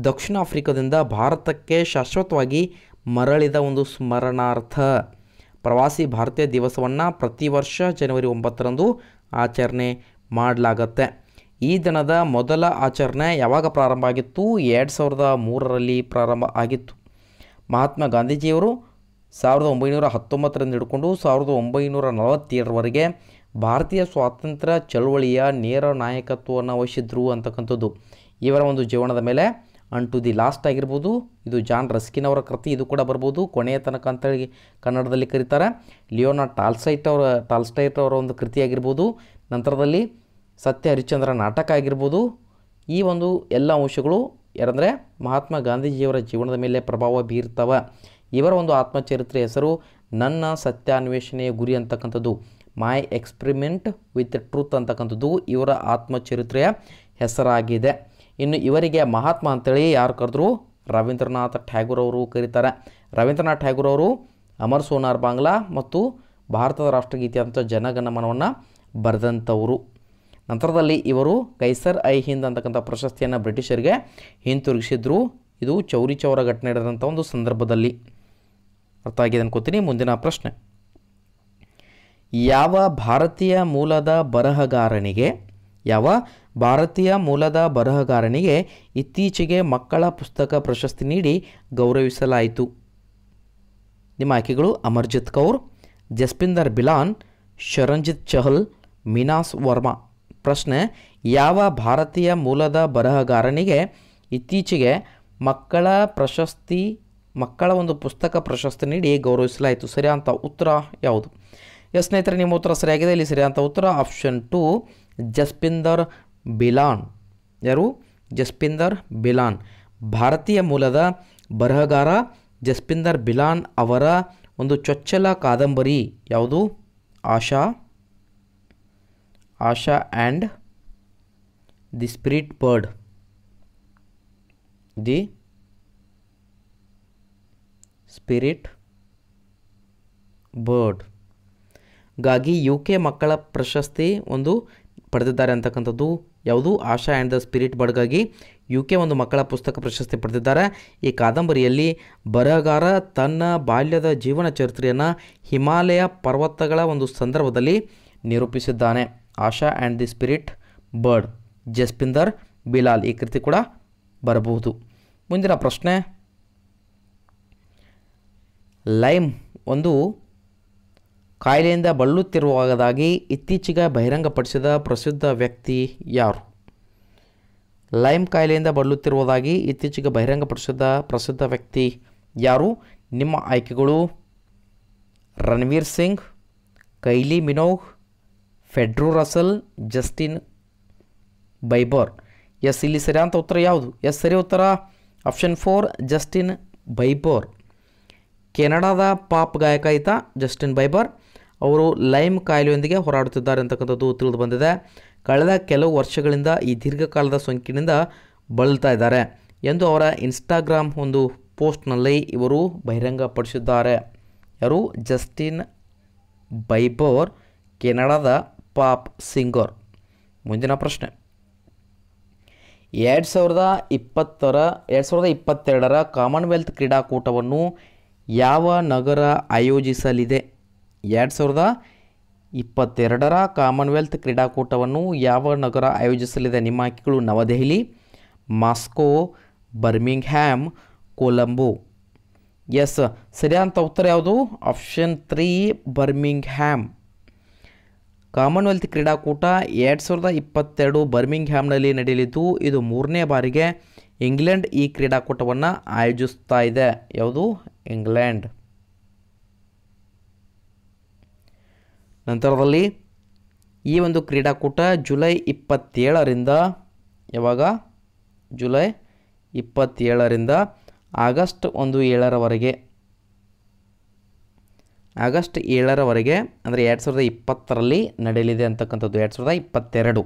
ದಕ್ಷಿಣ ಆಫ್ರಿಕಾದಿಂದ ಭಾರತಕ್ಕೆ ಶಾಶ್ವತವಾಗಿ ಮರಳಿದ ಒಂದು ಸ್ಮರಣಾರ್ಥ ಪ್ರವಾಸಿ ಭಾರತೀಯ ದಿವಸವನ್ನು ಪ್ರತಿ ವರ್ಷ ಜನವರಿ ಒಂಬತ್ತರಂದು ಆಚರಣೆ ಮಾಡಲಾಗತ್ತೆ ಈ ದಿನದ ಮೊದಲ ಆಚರಣೆ ಯಾವಾಗ ಪ್ರಾರಂಭ ಆಗಿತ್ತು ಎರಡು ಸಾವಿರದ ಮೂರರಲ್ಲಿ ಪ್ರಾರಂಭ ಆಗಿತ್ತು ಮಹಾತ್ಮ ಗಾಂಧೀಜಿಯವರು ಸಾವಿರದ ಒಂಬೈನೂರ ಹತ್ತೊಂಬತ್ತರಿಂದ ಹಿಡ್ಕೊಂಡು ಸಾವಿರದ ಒಂಬೈನೂರ ನಲವತ್ತೇಳರವರೆಗೆ ಭಾರತೀಯ ಸ್ವಾತಂತ್ರ್ಯ ಚಳುವಳಿಯ ನೇರ ನಾಯಕತ್ವವನ್ನು ವಹಿಸಿದ್ರು ಅಂತಕ್ಕಂಥದ್ದು ಇವರ ಒಂದು ಜೀವನದ ಮೇಲೆ ಟು ದಿ ಲಾಸ್ಟ್ ಆಗಿರ್ಬೋದು ಇದು ಜಾನ್ ರಸ್ಕಿನ್ ಅವರ ಕೃತಿ ಇದು ಕೂಡ ಬರ್ಬೋದು ಕೊನೆಯ ತನಕ ಅಂತೇಳಿ ಕನ್ನಡದಲ್ಲಿ ಕರೀತಾರೆ ಲಿಯೋನಾ ಟಾಲ್ಸೈಟ್ ಅವರ ಟಾಲ್ಸ್ಟೈಟ್ ಅವರ ಒಂದು ಕೃತಿ ಆಗಿರ್ಬೋದು ನಂತರದಲ್ಲಿ ಸತ್ಯ ಹರಿಶ್ಚಂದ್ರ ನಾಟಕ ಆಗಿರ್ಬೋದು ಈ ಒಂದು ಎಲ್ಲ ಅಂಶಗಳು ಯಾರಂದರೆ ಮಹಾತ್ಮ ಗಾಂಧೀಜಿಯವರ ಜೀವನದ ಮೇಲೆ ಪ್ರಭಾವ ಬೀರ್ತವ ಇವರ ಒಂದು ಆತ್ಮಚರಿತ್ರೆ ಹೆಸರು ನನ್ನ ಸತ್ಯಾನ್ವೇಷಣೆಯ ಗುರಿ ಅಂತಕ್ಕಂಥದ್ದು ಮೈ ಎಕ್ಸ್ಪ್ರಿಮೆಂಟ್ ವಿತ್ ಟ್ರೂತ್ ಅಂತಕ್ಕಂಥದ್ದು ಇವರ ಆತ್ಮಚರಿತ್ರೆಯ ಹೆಸರಾಗಿದೆ ಇನ್ನು ಇವರಿಗೆ ಮಹಾತ್ಮ ಅಂತೇಳಿ ಯಾರು ಕರೆದ್ರು ರವೀಂದ್ರನಾಥ ಠ್ಯಾಗೂರ್ ಅವರು ಕರೀತಾರೆ ರವೀಂದ್ರನಾಥ್ ಠ್ಯಾಗೂರ್ ಅವರು ಅಮರ್ ಸೋನಾರ್ ಬಾಂಗ್ಲಾ ಮತ್ತು ಭಾರತದ ರಾಷ್ಟ್ರಗೀತೆ ಅಂತ ಜನಗಣಮನವನ್ನು ಬರೆದಂಥವರು ನಂತರದಲ್ಲಿ ಇವರು ಕೈಸರ್ ಐ ಹಿಂದ್ ಅಂತಕ್ಕಂಥ ಪ್ರಶಸ್ತಿಯನ್ನು ಬ್ರಿಟಿಷರಿಗೆ ಹಿಂತಿರುಗಿಸಿದ್ರು ಇದು ಚೌರಿ ಚೌರ ಘಟನೆ ನಡೆದಂಥ ಒಂದು ಸಂದರ್ಭದಲ್ಲಿ ಅರ್ಥ ಆಗಿದೆ ಅನ್ಕೋತೀನಿ ಮುಂದಿನ ಪ್ರಶ್ನೆ ಯಾವ ಭಾರತೀಯ ಮೂಲದ ಬರಹಗಾರನಿಗೆ ಯಾವ ಭಾರತೀಯ ಮೂಲದ ಬರಹಗಾರನಿಗೆ ಇತ್ತೀಚೆಗೆ ಮಕ್ಕಳ ಪುಸ್ತಕ ಪ್ರಶಸ್ತಿ ನೀಡಿ ಗೌರವಿಸಲಾಯಿತು ನಿಮ್ಮ ಆಯ್ಕೆಗಳು ಅಮರ್ಜಿತ್ ಕೌರ್ ಜಸ್ಪಿಂದರ್ ಬಿಲಾನ್ ಶರಂಜಿತ್ ಚಹಲ್ ಮಿನಾಸ್ ವರ್ಮಾ ಪ್ರಶ್ನೆ ಯಾವ ಭಾರತೀಯ ಮೂಲದ ಬರಹಗಾರನಿಗೆ ಇತ್ತೀಚೆಗೆ ಮಕ್ಕಳ ಪ್ರಶಸ್ತಿ ಮಕ್ಕಳ ಒಂದು ಪುಸ್ತಕ ಪ್ರಶಸ್ತಿ ನೀಡಿ ಗೌರವಿಸಲಾಯಿತು ಸರಿಯಾದಂಥ ಉತ್ತರ ಯಾವುದು ಎಸ್ ಸ್ನೇಹಿತರೆ ನಿಮ್ಮ ಉತ್ತರ ಸರಿಯಾಗಿದೆ ಇಲ್ಲಿ ಸರಿಯಾದಂಥ ಉತ್ತರ ಆಪ್ಷನ್ ಟು ಜಸ್ಪಿಂದರ್ ಬಿಲಾನ್ ಯಾರು ಜಸ್ಪಿಂದರ್ ಬಿಲಾನ್ ಭಾರತೀಯ ಮೂಲದ ಬರಹಗಾರ ಜಸ್ಪಿಂದರ್ ಬಿಲಾನ್ ಅವರ ಒಂದು ಚೊಚ್ಚಲ ಕಾದಂಬರಿ ಯಾವುದು Asha Asha and the spirit bird. The spirit bird ಗಾಗಿ ಯು ಕೆ ಮಕ್ಕಳ ಪ್ರಶಸ್ತಿ ಒಂದು ಪಡೆದಿದ್ದಾರೆ ಅಂತಕ್ಕಂಥದ್ದು ಯಾವುದು ಆಶಾ ಆ್ಯಂಡ್ ದ ಸ್ಪಿರಿಟ್ ಬರ್ಡ್ಗಾಗಿ ಯು ಕೆ ಒಂದು ಮಕ್ಕಳ ಪುಸ್ತಕ ಪ್ರಶಸ್ತಿ ಪಡೆದಿದ್ದಾರೆ ಈ ಕಾದಂಬರಿಯಲ್ಲಿ ಬರಹಗಾರ ತನ್ನ ಬಾಲ್ಯದ ಜೀವನ ಚರಿತ್ರೆಯನ್ನು ಹಿಮಾಲಯ ಪರ್ವತಗಳ ಒಂದು ಸಂದರ್ಭದಲ್ಲಿ ನಿರೂಪಿಸಿದ್ದಾನೆ Asha and the spirit bird Jasbinder Bilal ಈ ಕೃತಿ ಕೂಡ ಬರಬಹುದು ಮುಂದಿನ ಪ್ರಶ್ನೆ ಲೈಮ್ ಒಂದು ಕಾಯಿಲೆಯಿಂದ ಬಳಲುತ್ತಿರುವಾಗದಾಗಿ ಇತ್ತೀಚೆಗೆ ಬಹಿರಂಗಪಡಿಸಿದ ಪ್ರಸಿದ್ಧ ವ್ಯಕ್ತಿ ಯಾರು ಲೈಮ್ ಕಾಯಿಲೆಯಿಂದ ಬಳಲುತ್ತಿರುವುದಾಗಿ ಇತ್ತೀಚೆಗೆ ಬಹಿರಂಗಪಡಿಸಿದ ಪ್ರಸಿದ್ಧ ವ್ಯಕ್ತಿ ಯಾರು ನಿಮ್ಮ ಆಯ್ಕೆಗಳು ರಣವೀರ್ ಸಿಂಗ್ ಕೈಲಿ ಮಿನೋಗ್ ಫೆಡ್ರೋ ರಸಲ್ ಜಸ್ಟಿನ್ ಬೈಬರ್ ಎಸ್ ಇಲ್ಲಿ ಅಂತ ಉತ್ತರ ಯಾವುದು ಎಸ್ ಸರಿ ಉತ್ತರ ಆಪ್ಷನ್ ಫೋರ್ ಜಸ್ಟಿನ್ ಬೈಬರ್ ಕೆನಡಾದ ಪಾಪ್ ಗಾಯಕ ಆಯಿತಾ ಜಸ್ಟಿನ್ ಬೈಬರ್ ಅವರು ಲೈಮ್ ಕಾಯಿಲೆಯೊಂದಿಗೆ ಹೋರಾಡುತ್ತಿದ್ದಾರೆ ಅಂತಕ್ಕಂಥದ್ದು ತಿಳಿದು ಬಂದಿದೆ ಕಳೆದ ಕೆಲವು ವರ್ಷಗಳಿಂದ ಈ ದೀರ್ಘಕಾಲದ ಸೋಂಕಿನಿಂದ ಬಳಲ್ತಾ ಇದ್ದಾರೆ ಎಂದು ಅವರ ಇನ್ಸ್ಟಾಗ್ರಾಮ್ ಒಂದು ಪೋಸ್ಟ್ನಲ್ಲಿ ಇವರು ಬಹಿರಂಗಪಡಿಸಿದ್ದಾರೆ ಯಾರು ಜಸ್ಟಿನ್ ಬೈಬೋರ್ ಕೆನಡಾದ ಪಾಪ್ ಸಿಂಗರ್ ಮುಂದಿನ ಪ್ರಶ್ನೆ ಎರಡು ಸಾವಿರದ ಇಪ್ಪತ್ತರ ಎರಡು ಸಾವಿರದ ಇಪ್ಪತ್ತೆರಡರ ಕಾಮನ್ವೆಲ್ತ್ ಕ್ರೀಡಾಕೂಟವನ್ನು ಯಾವ ನಗರ ಆಯೋಜಿಸಲಿದೆ ಎರಡು ಸಾವಿರದ ಇಪ್ಪತ್ತೆರಡರ ಕಾಮನ್ವೆಲ್ತ್ ಕ್ರೀಡಾಕೂಟವನ್ನು ಯಾವ ನಗರ ಆಯೋಜಿಸಲಿದೆ ನಿಮ್ಮ ಆಯ್ಕೆಗಳು ನವದೆಹಲಿ ಮಾಸ್ಕೋ ಬರ್ಮಿಂಗ್ಹ್ಯಾಮ್ ಕೊಲಂಬೋ ಎಸ್ ಸರಿಯಾದಂಥ ಉತ್ತರ ಯಾವುದು ಆಪ್ಷನ್ ತ್ರೀ ಬರ್ಮಿಂಗ್ಹ್ಯಾಮ್ ಕಾಮನ್ವೆಲ್ತ್ ಕ್ರೀಡಾಕೂಟ ಎರಡು ಸಾವಿರದ ಇಪ್ಪತ್ತೆರಡು ಬರ್ಮಿಂಗ್ಹ್ಯಾಮ್ನಲ್ಲಿ ನಡೆಯಲಿದ್ದು ಇದು ಮೂರನೇ ಬಾರಿಗೆ ಇಂಗ್ಲೆಂಡ್ ಈ ಕ್ರೀಡಾಕೂಟವನ್ನು ಆಯೋಜಿಸ್ತಾ ಇದೆ ಯಾವುದು ಇಂಗ್ಲೆಂಡ್ ನಂತರದಲ್ಲಿ ಈ ಒಂದು ಕ್ರೀಡಾಕೂಟ ಜುಲೈ ಇಪ್ಪತ್ತೇಳರಿಂದ ಯಾವಾಗ ಜುಲೈ ಇಪ್ಪತ್ತೇಳರಿಂದ ಆಗಸ್ಟ್ ಒಂದು ಏಳರವರೆಗೆ ಆಗಸ್ಟ್ ಏಳರವರೆಗೆ ಅಂದರೆ ಎರಡು ಸಾವಿರದ ಇಪ್ಪತ್ತರಲ್ಲಿ ನಡೆಯಲಿದೆ ಅಂತಕ್ಕಂಥದ್ದು ಎರಡು ಸಾವಿರದ ಇಪ್ಪತ್ತೆರಡು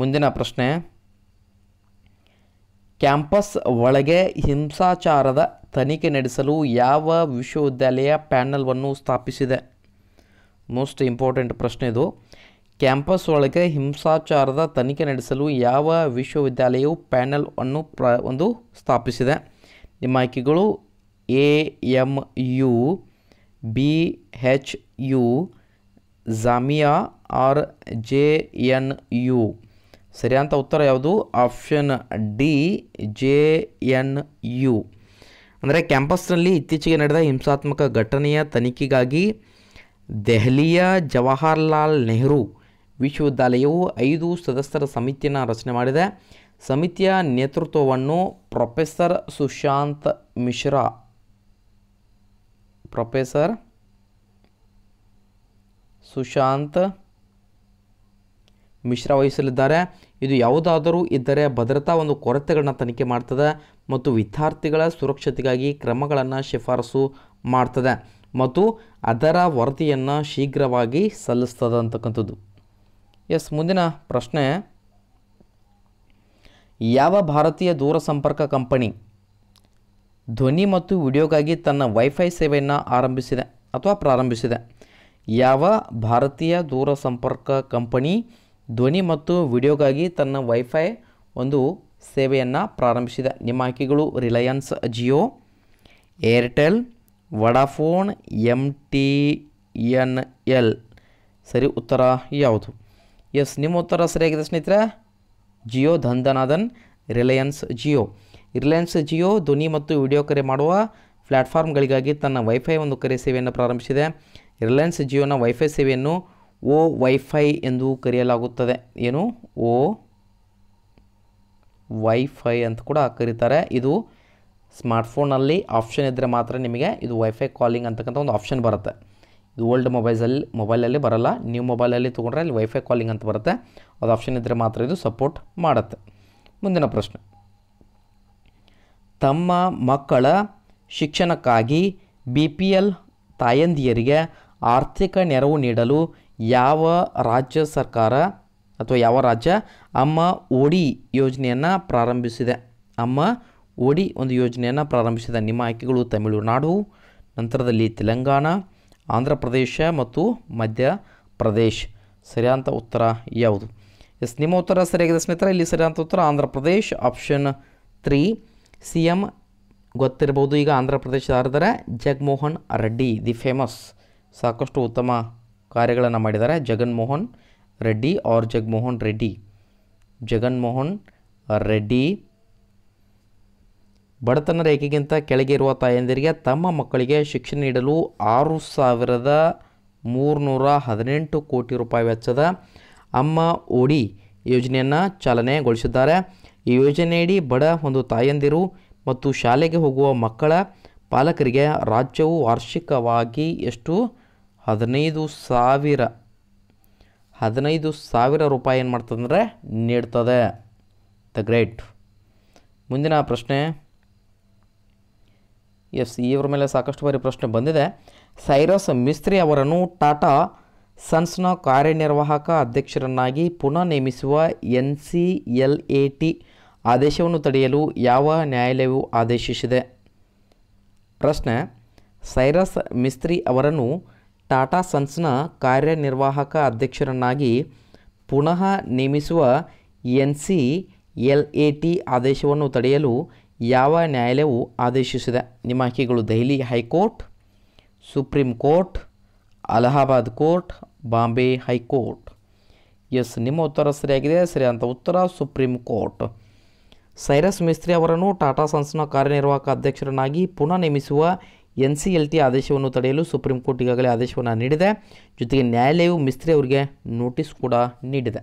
ಮುಂದಿನ ಪ್ರಶ್ನೆ ಕ್ಯಾಂಪಸ್ ಒಳಗೆ ಹಿಂಸಾಚಾರದ ತನಿಖೆ ನಡೆಸಲು ಯಾವ ವಿಶ್ವವಿದ್ಯಾಲಯ ಪ್ಯಾನಲ್ವನ್ನು ಸ್ಥಾಪಿಸಿದೆ ಮೋಸ್ಟ್ ಇಂಪಾರ್ಟೆಂಟ್ ಪ್ರಶ್ನೆ ಇದು ಕ್ಯಾಂಪಸ್ ಒಳಗೆ ಹಿಂಸಾಚಾರದ ತನಿಖೆ ನಡೆಸಲು ಯಾವ ವಿಶ್ವವಿದ್ಯಾಲಯವು ಪ್ಯಾನಲ್ ಅನ್ನು ಪ್ರ ಒಂದು ಸ್ಥಾಪಿಸಿದೆ ನಿಮ್ಮ ಆಯ್ಕೆಗಳು A M U B H U Jamia or J N U ಸರಿಯಾದಂಥ ಉತ್ತರ ಯಾವುದು option D J N U ಅಂದರೆ ಕ್ಯಾಂಪಸ್ನಲ್ಲಿ ಇತ್ತೀಚೆಗೆ ನಡೆದ ಹಿಂಸಾತ್ಮಕ ಘಟನೆಯ ತನಿಖೆಗಾಗಿ ದೆಹಲಿಯ ಜವಾಹರ್ಲಾಲ್ ನೆಹರು ವಿಶ್ವವಿದ್ಯಾಲಯವು ಐದು ಸದಸ್ಯರ ಸಮಿತಿಯನ್ನು ರಚನೆ ಮಾಡಿದೆ ಸಮಿತಿಯ ನೇತೃತ್ವವನ್ನು ಪ್ರೊಫೆಸರ್ ಸುಶಾಂತ್ ಮಿಶ್ರಾ ಪ್ರೊಫೆಸರ್ ಸುಶಾಂತ್ ಮಿಶ್ರಾ ವಹಿಸಲಿದ್ದಾರೆ ಇದು ಯಾವುದಾದರೂ ಇದ್ದರೆ ಭದ್ರತಾ ಒಂದು ಕೊರತೆಗಳನ್ನು ತನಿಖೆ ಮಾಡ್ತದೆ ಮತ್ತು ವಿದ್ಯಾರ್ಥಿಗಳ ಸುರಕ್ಷತೆಗಾಗಿ ಕ್ರಮಗಳನ್ನು ಶಿಫಾರಸು ಮಾಡ್ತದೆ ಮತ್ತು ಅದರ ವರದಿಯನ್ನು ಶೀಘ್ರವಾಗಿ ಸಲ್ಲಿಸ್ತದೆ ಅಂತಕ್ಕಂಥದ್ದು ಎಸ್ ಮುಂದಿನ ಪ್ರಶ್ನೆ ಯಾವ ಭಾರತೀಯ ದೂರ ಸಂಪರ್ಕ ಕಂಪನಿ ಧ್ವನಿ ಮತ್ತು ವಿಡಿಯೋಗಾಗಿ ತನ್ನ ವೈಫೈ ಸೇವೆಯನ್ನು ಆರಂಭಿಸಿದೆ ಅಥವಾ ಪ್ರಾರಂಭಿಸಿದೆ ಯಾವ ಭಾರತೀಯ ದೂರ ಸಂಪರ್ಕ ಕಂಪನಿ ಧ್ವನಿ ಮತ್ತು ವಿಡಿಯೋಗಾಗಿ ತನ್ನ ವೈಫೈ ಒಂದು ಸೇವೆಯನ್ನು ಪ್ರಾರಂಭಿಸಿದೆ ನಿಮ್ಮ ಆಯ್ಕೆಗಳು Reliance Jio Airtel Vodafone M T N L ಸರಿ ಉತ್ತರ ಯಾವುದು ಎಸ್ ನಿಮ್ಮ ಉತ್ತರ ಸರಿಯಾಗಿದೆ ಸ್ನೇಹಿತರೆ ಜಿಯೋ ಧಂದನಾದನ್ ರಿಲಯನ್ಸ್ ಜಿಯೋ ರಿಲಯನ್ಸ್ ಜಿಯೋ ಧ್ವನಿ ಮತ್ತು ವಿಡಿಯೋ ಕರೆ ಮಾಡುವ ಪ್ಲ್ಯಾಟ್ಫಾರ್ಮ್ಗಳಿಗಾಗಿ ತನ್ನ ವೈಫೈ ಒಂದು ಕರೆ ಸೇವೆಯನ್ನು ಪ್ರಾರಂಭಿಸಿದೆ ರಿಲಯನ್ಸ್ ಜಿಯೋನ ವೈಫೈ ಸೇವೆಯನ್ನು ಓ ವೈಫೈ ಎಂದು ಕರೆಯಲಾಗುತ್ತದೆ ಏನು ಓ ವೈಫೈ ಅಂತ ಕೂಡ ಕರೀತಾರೆ ಇದು ಸ್ಮಾರ್ಟ್ಫೋನಲ್ಲಿ ಆಪ್ಷನ್ ಇದ್ದರೆ ಮಾತ್ರ ನಿಮಗೆ ಇದು ವೈಫೈ ಕಾಲಿಂಗ್ ಅಂತಕ್ಕಂಥ ಒಂದು ಆಪ್ಷನ್ ಬರುತ್ತೆ ಇದು ಓಲ್ಡ್ ಮೊಬೈಲ್ಸಲ್ಲಿ ಮೊಬೈಲಲ್ಲಿ ಬರಲ್ಲ ನ್ಯೂ ಮೊಬೈಲಲ್ಲಿ ತೊಗೊಂಡ್ರೆ ಅಲ್ಲಿ ವೈಫೈ ಕಾಲಿಂಗ್ ಅಂತ ಬರುತ್ತೆ ಅದು ಆಪ್ಷನ್ ಇದ್ದರೆ ಮಾತ್ರ ಇದು ಸಪೋರ್ಟ್ ಮಾಡುತ್ತೆ ಮುಂದಿನ ಪ್ರಶ್ನೆ ತಮ್ಮ ಮಕ್ಕಳ ಶಿಕ್ಷಣಕ್ಕಾಗಿ ಬಿ ಪಿ ಎಲ್ ತಾಯಂದಿಯರಿಗೆ ಆರ್ಥಿಕ ನೆರವು ನೀಡಲು ಯಾವ ರಾಜ್ಯ ಸರ್ಕಾರ ಅಥವಾ ಯಾವ ರಾಜ್ಯ ಅಮ್ಮ ಓಡಿ ಯೋಜನೆಯನ್ನು ಪ್ರಾರಂಭಿಸಿದೆ ಅಮ್ಮ ಓಡಿ ಒಂದು ಯೋಜನೆಯನ್ನು ಪ್ರಾರಂಭಿಸಿದೆ ನಿಮ್ಮ ಆಯ್ಕೆಗಳು ತಮಿಳುನಾಡು ನಂತರದಲ್ಲಿ ತೆಲಂಗಾಣ ಆಂಧ್ರ ಪ್ರದೇಶ ಮತ್ತು ಮಧ್ಯ ಪ್ರದೇಶ್ ಸರಿಯಾದಂಥ ಉತ್ತರ ಯಾವುದು ಎಸ್ ನಿಮ್ಮ ಉತ್ತರ ಸರಿಯಾಗಿದೆ ಸ್ನೇಹಿತರೆ ಇಲ್ಲಿ ಸರಿಯಾದಂಥ ಉತ್ತರ Andhra Pradesh option three C M ಗೊತ್ತಿರ್ಬೋದು ಈಗ ಆಂಧ್ರ ಪ್ರದೇಶದ ಆರ್ದರೆ ಜಗಮೋಹನ್ ರೆಡ್ಡಿ ದಿ ಫೇಮಸ್ ಸಾಕಷ್ಟು ಉತ್ತಮ ಕಾರ್ಯಗಳನ್ನು ಮಾಡಿದ್ದಾರೆ ಜಗನ್ಮೋಹನ್ ರೆಡ್ಡಿ ಆರ್ ಜಗಮೋಹನ್ ರೆಡ್ಡಿ ಜಗನ್ಮೋಹನ್ ರೆಡ್ಡಿ ಬಡತನ ರೇಖೆಗಿಂತ ಕೆಳಗೆ ಇರುವ ತಾಯಂದಿರಿಗೆ ತಮ್ಮ ಮಕ್ಕಳಿಗೆ ಶಿಕ್ಷಣ ನೀಡಲು ಆರು ಸಾವಿರದ ಮೂರುನೂರ ಹದಿನೆಂಟು ಕೋಟಿ ರೂಪಾಯಿ ವೆಚ್ಚದ ಅಮ್ಮ ಓಡಿ ಯೋಜನೆಯನ್ನು ಚಾಲನೆಗೊಳಿಸಿದ್ದಾರೆ ಈ ಯೋಜನೆಯಡಿ ಬಡ ಒಂದು ತಾಯಂದಿರು ಮತ್ತು ಶಾಲೆಗೆ ಹೋಗುವ ಮಕ್ಕಳ ಪಾಲಕರಿಗೆ ರಾಜ್ಯವು ವಾರ್ಷಿಕವಾಗಿ ಎಷ್ಟು ಹದಿನೈದು ಸಾವಿರ ಹದಿನೈದು ಸಾವಿರ ರೂಪಾಯಿ ಏನು ಮಾಡ್ತದಂದರೆ ನೀಡ್ತದೆ ದ ಗ್ರೇಟ್ ಮುಂದಿನ ಪ್ರಶ್ನೆ ಎಸ್ ಇವರ ಮೇಲೆ ಸಾಕಷ್ಟು ಬಾರಿ ಪ್ರಶ್ನೆ ಬಂದಿದೆ ಸೈರಸ್ ಮಿಸ್ತ್ರಿ ಅವರನ್ನು ಟಾಟಾ ಸನ್ಸ್ನ ಕಾರ್ಯನಿರ್ವಾಹಕ ಅಧ್ಯಕ್ಷರನ್ನಾಗಿ ಪುನಃ ನೇಮಿಸುವ N C L A T ಆದೇಶವನ್ನು ತಡೆಯಲು ಯಾವ ನ್ಯಾಯಾಲಯವು ಆದೇಶಿಸಿದೆ ಪ್ರಶ್ನೆ ಸೈರಸ್ ಮಿಸ್ತ್ರಿ ಅವರನ್ನು ಟಾಟಾ ಸನ್ಸ್ನ ಕಾರ್ಯನಿರ್ವಾಹಕ ಅಧ್ಯಕ್ಷರನ್ನಾಗಿ ಪುನಃ ನೇಮಿಸುವ N C L A T ಆದೇಶವನ್ನು ತಡೆಯಲು ಯಾವ ನ್ಯಾಯಾಲಯವು ಆದೇಶಿಸಿದೆ ನಿಮ್ಮ ಆಯ್ಕೆಗಳು Delhi high court supreme court Allahabad court Bombay high court yes ನಿಮ್ಮ ಉತ್ತರ ಸರಿಯಾಗಿದೆ ಸರಿಯಾದಂಥ ಉತ್ತರ ಸುಪ್ರೀಂ ಕೋರ್ಟ್ ಸೈರಸ್ ಮಿಸ್ತ್ರಿ ಅವರನ್ನು ಟಾಟಾ ಸನ್ಸ್ನ ಕಾರ್ಯನಿರ್ವಾಹಕ ಅಧ್ಯಕ್ಷರನ್ನಾಗಿ ಪುನಃ ನೇಮಿಸುವ ಎನ್ ಸಿ ಎಲ್ ಟಿ ಆದೇಶವನ್ನು ತಡೆಯಲು ಸುಪ್ರೀಂ ಕೋರ್ಟ್ ಈಗಾಗಲೇ ಆದೇಶವನ್ನು ನೀಡಿದೆ ಜೊತೆಗೆ ನ್ಯಾಯಾಲಯವು ಮಿಸ್ತ್ರಿ ಅವರಿಗೆ ನೋಟಿಸ್ ಕೂಡ ನೀಡಿದೆ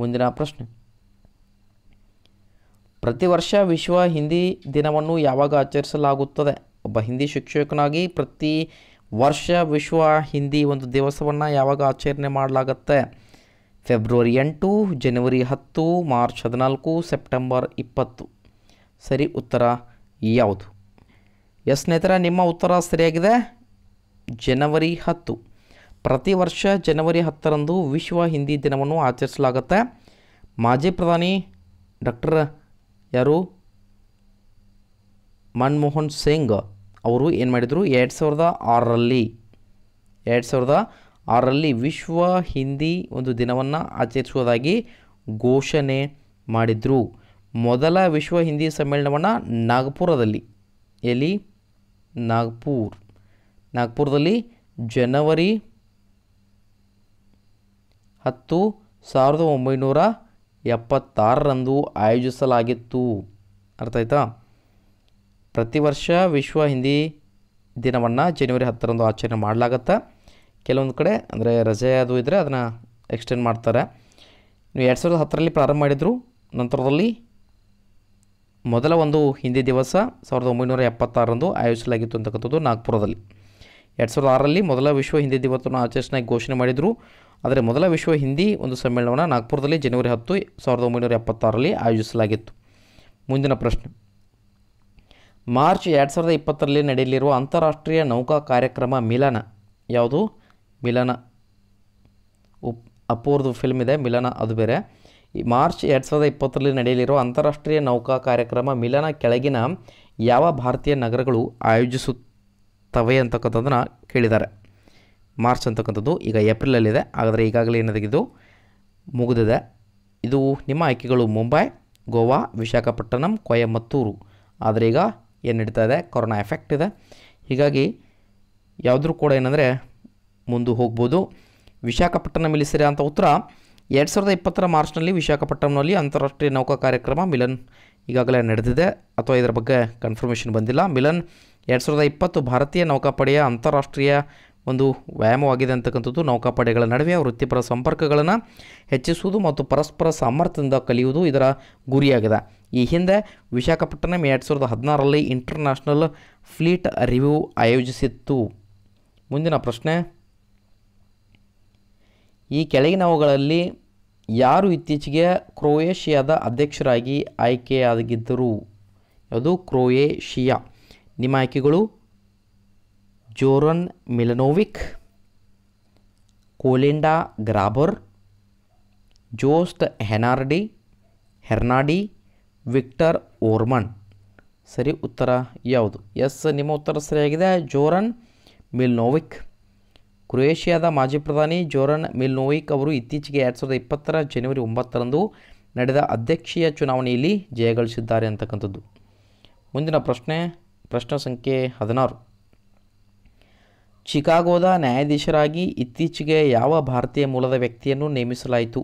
ಮುಂದಿನ ಪ್ರಶ್ನೆ ಪ್ರತಿ ವರ್ಷ ವಿಶ್ವ ಹಿಂದಿ ದಿನವನ್ನು ಯಾವಾಗ ಆಚರಿಸಲಾಗುತ್ತದೆ ಒಬ್ಬ ಹಿಂದಿ ಶಿಕ್ಷಕನಾಗಿ ಪ್ರತಿ ವರ್ಷ ವಿಶ್ವ ಹಿಂದಿ ಒಂದು ದಿವಸವನ್ನು ಯಾವಾಗ ಆಚರಣೆ ಮಾಡಲಾಗುತ್ತೆ ಫೆಬ್ರವರಿ ಎಂಟು ಜನವರಿ ಹತ್ತು ಮಾರ್ಚ್ ಹದಿನಾಲ್ಕು ಸೆಪ್ಟೆಂಬರ್ ಇಪ್ಪತ್ತು ಸರಿ ಉತ್ತರ ಯಾವುದು ಎಸ್ ಸ್ನೇಹಿತರ ನಿಮ್ಮ ಉತ್ತರ ಸರಿಯಾಗಿದೆ ಜನವರಿ ಹತ್ತು ಪ್ರತಿ ವರ್ಷ ಜನವರಿ ಹತ್ತರಂದು ವಿಶ್ವ ಹಿಂದಿ ದಿನವನ್ನು ಆಚರಿಸಲಾಗುತ್ತೆ ಮಾಜಿ ಪ್ರಧಾನಿ ಡಾಕ್ಟರ್ ಯಾರು ಮನಮೋಹನ್ ಸಿಂಗ್ ಅವರು ಏನು ಮಾಡಿದರು ಎರಡು ಸಾವಿರದ ಆರರಲ್ಲಿ ಎರಡು ಸಾವಿರದ ಅದರಲ್ಲಿ ವಿಶ್ವ ಹಿಂದಿ ಒಂದು ದಿನವನ್ನು ಆಚರಿಸುವುದಾಗಿ ಘೋಷಣೆ ಮಾಡಿದರು ಮೊದಲ ವಿಶ್ವ ಹಿಂದಿ ಸಮ್ಮೇಳನವನ್ನು ನಾಗ್ಪುರದಲ್ಲಿ ಎಲ್ಲಿ ನಾಗ್ಪುರ್ ನಾಗ್ಪುರದಲ್ಲಿ ಜನವರಿ ಹತ್ತು ಸಾವಿರದ ಒಂಬೈನೂರ ಎಪ್ಪತ್ತಾರರಂದು ಆಯೋಜಿಸಲಾಗಿತ್ತು ಅರ್ಥ ಆಯ್ತಾ ಪ್ರತಿ ವರ್ಷ ವಿಶ್ವ ಹಿಂದಿ ದಿನವನ್ನು ಜನವರಿ ಹತ್ತರಂದು ಆಚರಣೆ ಮಾಡಲಾಗತ್ತೆ ಕೆಲವೊಂದು ಕಡೆ ಅಂದರೆ ರಜೆ ಅದು ಇದ್ದರೆ ಅದನ್ನು ಎಕ್ಸ್ಟೆಂಡ್ ಮಾಡ್ತಾರೆ ನೀವು ಎರಡು ಸಾವಿರದ ಹತ್ತರಲ್ಲಿ ಪ್ರಾರಂಭ ಮಾಡಿದರು ನಂತರದಲ್ಲಿ ಮೊದಲ ಒಂದು ಹಿಂದಿ ದಿವಸ ಸಾವಿರದ ಒಂಬೈನೂರ ಎಪ್ಪತ್ತಾರರಂದು ಆಯೋಜಿಸಲಾಗಿತ್ತು ಅಂತಕ್ಕಂಥದ್ದು ನಾಗ್ಪುರದಲ್ಲಿ ಎರಡು ಸಾವಿರದ ಆರರಲ್ಲಿ ಮೊದಲ ವಿಶ್ವ ಹಿಂದಿ ದಿವಸವನ್ನು ಆಚರಿಸಿನಾಗಿ ಘೋಷಣೆ ಮಾಡಿದರು ಆದರೆ ಮೊದಲ ವಿಶ್ವ ಹಿಂದಿ ಒಂದು ಸಮ್ಮೇಳನವನ್ನು ನಾಗ್ಪುರದಲ್ಲಿ ಜನವರಿ ಹತ್ತು ಸಾವಿರದ ಒಂಬೈನೂರ ಎಪ್ಪತ್ತಾರರಲ್ಲಿ ಆಯೋಜಿಸಲಾಗಿತ್ತು ಮುಂದಿನ ಪ್ರಶ್ನೆ ಮಾರ್ಚ್ ಎರಡು ಸಾವಿರದ ಇಪ್ಪತ್ತರಲ್ಲಿ ನಡೆಯಲಿರುವ ಅಂತಾರಾಷ್ಟ್ರೀಯ ನೌಕಾ ಕಾರ್ಯಕ್ರಮ ಮಿಲನ ಯಾವುದು ಮಿಲನ ಉಪ್ ಅಪೂರ್ದು ಫಿಲ್ಮ್ ಇದೆ ಮಿಲನ ಅದು ಬೇರೆ ಈ ಮಾರ್ಚ್ ಎರಡು ಸಾವಿರದ ಇಪ್ಪತ್ತರಲ್ಲಿ ನಡೆಯಲಿರುವ ಅಂತಾರಾಷ್ಟ್ರೀಯ ನೌಕಾ ಕಾರ್ಯಕ್ರಮ ಮಿಲನ ಕೆಳಗಿನ ಯಾವ ಭಾರತೀಯ ನಗರಗಳು ಆಯೋಜಿಸುತ್ತವೆ ಅಂತಕ್ಕಂಥದ್ದನ್ನು ಕೇಳಿದ್ದಾರೆ ಮಾರ್ಚ್ ಅಂತಕ್ಕಂಥದ್ದು ಈಗ ಏಪ್ರಿಲಲ್ಲಿದೆ ಆದರೆ ಈಗಾಗಲೇ ಏನಾದಗಿದ್ದು ಮುಗಿದಿದೆ ಇದು ನಿಮ್ಮ ಆಯ್ಕೆಗಳು ಮುಂಬೈ ಗೋವಾ ವಿಶಾಖಪಟ್ಟಣಂ ಕೊಯಮತ್ತೂರು ಆದರೆ ಈಗ ಏನು ನಡೀತಾ ಇದೆ ಕೊರೋನಾ ಎಫೆಕ್ಟ್ ಇದೆ ಹೀಗಾಗಿ ಯಾವುದ್ರೂ ಕೂಡ ಏನಂದರೆ ಮುಂದೆ ಹೋಗ್ಬೋದು ವಿಶಾಖಪಟ್ಟಣಂ ಇಲ್ಲಿ ಅಂತ ಉತ್ತರ ಎರಡು ಸಾವಿರದ ಇಪ್ಪತ್ತರ ಮಾರ್ಚ್ನಲ್ಲಿ ವಿಶಾಖಪಟ್ಟಣಂನಲ್ಲಿ ಅಂತಾರಾಷ್ಟ್ರೀಯ ನೌಕಾ ಕಾರ್ಯಕ್ರಮ ಮಿಲನ್ ಈಗಾಗಲೇ ನಡೆದಿದೆ ಅಥವಾ ಇದರ ಬಗ್ಗೆ ಕನ್ಫರ್ಮೇಷನ್ ಬಂದಿಲ್ಲ ಮಿಲನ್ ಎರಡು ಸಾವಿರದ ಇಪ್ಪತ್ತು ಭಾರತೀಯ ನೌಕಾಪಡೆಯ ಅಂತಾರಾಷ್ಟ್ರೀಯ ಒಂದು ವ್ಯಾಯಾಮವಾಗಿದೆ ಅಂತಕ್ಕಂಥದ್ದು ನೌಕಾಪಡೆಗಳ ನಡುವೆ ವೃತ್ತಿಪರ ಸಂಪರ್ಕಗಳನ್ನು ಹೆಚ್ಚಿಸುವುದು ಮತ್ತು ಪರಸ್ಪರ ಸಾಮರ್ಥ್ಯದಿಂದ ಕಲಿಯುವುದು ಇದರ ಗುರಿಯಾಗಿದೆ ಈ ಹಿಂದೆ ವಿಶಾಖಪಟ್ಟಣಂ ಎರಡು ಸಾವಿರದ ಹದಿನಾರರಲ್ಲಿ ಇಂಟರ್ನ್ಯಾಷನಲ್ ಫ್ಲೀಟ್ ರಿವ್ಯೂ ಆಯೋಜಿಸಿತ್ತು ಮುಂದಿನ ಪ್ರಶ್ನೆ ಈ ಕೆಳಗಿನವುಗಳಲ್ಲಿ ಯಾರು ಇತ್ತೀಚೆಗೆ ಕ್ರೊಯೇಷಿಯಾದ ಅಧ್ಯಕ್ಷರಾಗಿ ಆಯ್ಕೆಯಾಗಿದ್ದರು ಅದು ಕ್ರೊಯೇಷಿಯಾ ನಿಮ್ಮ ಆಯ್ಕೆಗಳು ಜೋರನ್ ಮಿಲನೋವಿಕ್ ಕೋಲಿಂಡಾ ಗ್ರಾಬರ್ ಜೋಸ್ಟ್ ಹೆನಾರ್ಡಿ ಹೆರ್ನಾಡಿ ವಿಕ್ಟರ್ ಓರ್ಮನ್ ಸರಿ ಉತ್ತರ ಯಾವುದು ಎಸ್ ನಿಮ್ಮ ಉತ್ತರ ಸರಿಯಾಗಿದೆ ಜೋರನ್ ಮಿಲ್ನೋವಿಕ್ ಕ್ರೊಯೇಷಿಯಾದ ಮಾಜಿ ಪ್ರಧಾನಿ ಜೋರನ್ ಮಿಲ್ನೋಯಿಕ್ ಅವರು ಇತ್ತೀಚೆಗೆ ಎರಡು ಸಾವಿರದ ಇಪ್ಪತ್ತರ ಜನವರಿ ಒಂಬತ್ತರಂದು ನಡೆದ ಅಧ್ಯಕ್ಷೀಯ ಚುನಾವಣೆಯಲ್ಲಿ ಜಯಗಳಿಸಿದ್ದಾರೆ ಅಂತಕ್ಕಂಥದ್ದು ಮುಂದಿನ ಪ್ರಶ್ನೆ ಪ್ರಶ್ನೆ ಸಂಖ್ಯೆ ಹದಿನಾರು ಚಿಕಾಗೋದ ನ್ಯಾಯಾಧೀಶರಾಗಿ ಇತ್ತೀಚೆಗೆ ಯಾವ ಭಾರತೀಯ ಮೂಲದ ವ್ಯಕ್ತಿಯನ್ನು ನೇಮಿಸಲಾಯಿತು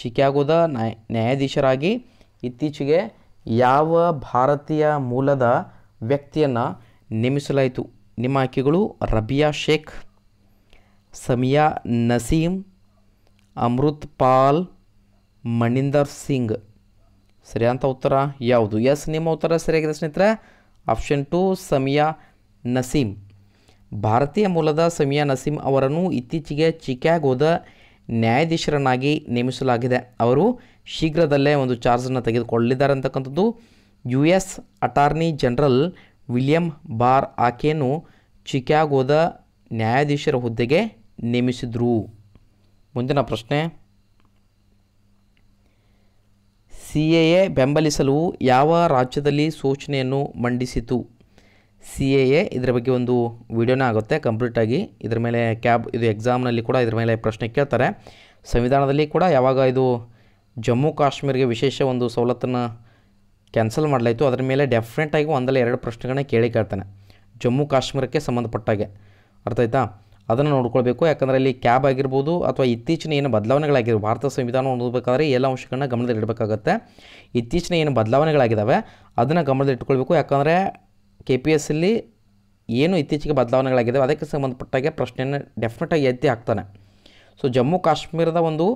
ಚಿಕಾಗೋದ ನ್ಯಾಯಾಧೀಶರಾಗಿ ಇತ್ತೀಚೆಗೆ ಯಾವ ಭಾರತೀಯ ಮೂಲದ ವ್ಯಕ್ತಿಯನ್ನು ನೇಮಿಸಲಾಯಿತು ನಿಮ್ಮ ಆಯ್ಕೆಗಳು ರಬಿಯಾ ಶೇಖ್ ಸಮಿಯಾ ನಸೀಂ ಅಮೃತ್ ಪಾಲ್ ಮಣಿಂದರ್ ಸಿಂಗ್ ಸರಿಯಾದಂಥ ಉತ್ತರ ಯಾವುದು ಎಸ್ ನಿಮ್ಮ ಉತ್ತರ ಸರಿಯಾಗಿದೆ ಸ್ನೇಹಿತರೆ ಆಪ್ಷನ್ ಟು ಸಮಿಯಾ ನಸೀಮ್ ಭಾರತೀಯ ಮೂಲದ ಸಮಿಯಾ ನಸೀಮ್ ಅವರನ್ನು ಇತ್ತೀಚೆಗೆ ಚಿಕ್ಯಾಗೋದ ನ್ಯಾಯಾಧೀಶರನ್ನಾಗಿ ನೇಮಿಸಲಾಗಿದೆ ಅವರು ಶೀಘ್ರದಲ್ಲೇ ಒಂದು ಚಾರ್ಜನ್ನು ತೆಗೆದುಕೊಳ್ಳಲಿದ್ದಾರೆ ಅಂತಕ್ಕಂಥದ್ದು U S attorney general William Barr ಆಕೆಯನ್ನು ಚಿಕಾಗೋದ ನ್ಯಾಯಾಧೀಶರ ಹುದ್ದೆಗೆ ನೇಮಿಸಿದ್ರು ಮುಂದಿನ ಪ್ರಶ್ನೆ ಸಿ ಎ ಎ ಬೆಂಬಲಿಸಲು ಯಾವ ರಾಜ್ಯದಲ್ಲಿ ಸೂಚನೆಯನ್ನು ಮಂಡಿಸಿತು ಸಿ ಎ ಎ ಇದರ ಬಗ್ಗೆ ಒಂದು ವಿಡಿಯೋನೇ ಆಗುತ್ತೆ ಕಂಪ್ಲೀಟಾಗಿ ಇದರ ಮೇಲೆ ಕ್ಯಾಬ್ ಇದು ಎಕ್ಸಾಮ್ನಲ್ಲಿ ಕೂಡ ಇದರ ಮೇಲೆ ಪ್ರಶ್ನೆ ಕೇಳ್ತಾರೆ ಸಂವಿಧಾನದಲ್ಲಿ ಕೂಡ ಯಾವಾಗ ಇದು ಜಮ್ಮು ಕಾಶ್ಮೀರಿಗೆ ವಿಶೇಷ ಒಂದು ಸವಲತ್ತನ್ನು ಕ್ಯಾನ್ಸಲ್ ಮಾಡಲಾಯಿತು ಅದರ ಮೇಲೆ ಡೆಫಿನೆಟಾಗಿ ಒಂದಲ್ಲ ಎರಡು ಪ್ರಶ್ನೆಗಳನ್ನ ಕೇಳಿ ಕೇಳ್ತಾನೆ ಜಮ್ಮು ಕಾಶ್ಮೀರಕ್ಕೆ ಸಂಬಂಧಪಟ್ಟಾಗೆ ಅರ್ಥ ಆಯ್ತಾ ಅದನ್ನು ನೋಡ್ಕೊಳ್ಬೇಕು ಯಾಕಂದರೆ ಅಲ್ಲಿ ಕ್ಯಾಬ್ ಆಗಿರ್ಬೋದು ಅಥವಾ ಇತ್ತೀಚಿನ ಏನು ಬದಲಾವಣೆಗಳಾಗಿರೋ ಭಾರತ ಸಂವಿಧಾನ ಓದಬೇಕಾದ್ರೆ ಎಲ್ಲ ಅಂಶಗಳನ್ನ ಗಮನದಲ್ಲಿಡಬೇಕಾಗತ್ತೆ ಇತ್ತೀಚಿನ ಏನು ಬದಲಾವಣೆಗಳಾಗಿದ್ದಾವೆ ಅದನ್ನು ಗಮನದಲ್ಲಿಟ್ಕೊಳ್ಬೇಕು ಯಾಕಂದರೆ ಕೆ ಪಿ ಎಸ್ ಏನು ಇತ್ತೀಚೆಗೆ ಬದಲಾವಣೆಗಳಾಗಿದ್ದಾವೆ ಅದಕ್ಕೆ ಸಂಬಂಧಪಟ್ಟಾಗೆ ಪ್ರಶ್ನೆಯನ್ನು ಡೆಫಿನೆಟಾಗಿ ಎತ್ತಿ ಹಾಕ್ತಾನೆ ಸೊ ಜಮ್ಮು ಕಾಶ್ಮೀರದ ಒಂದು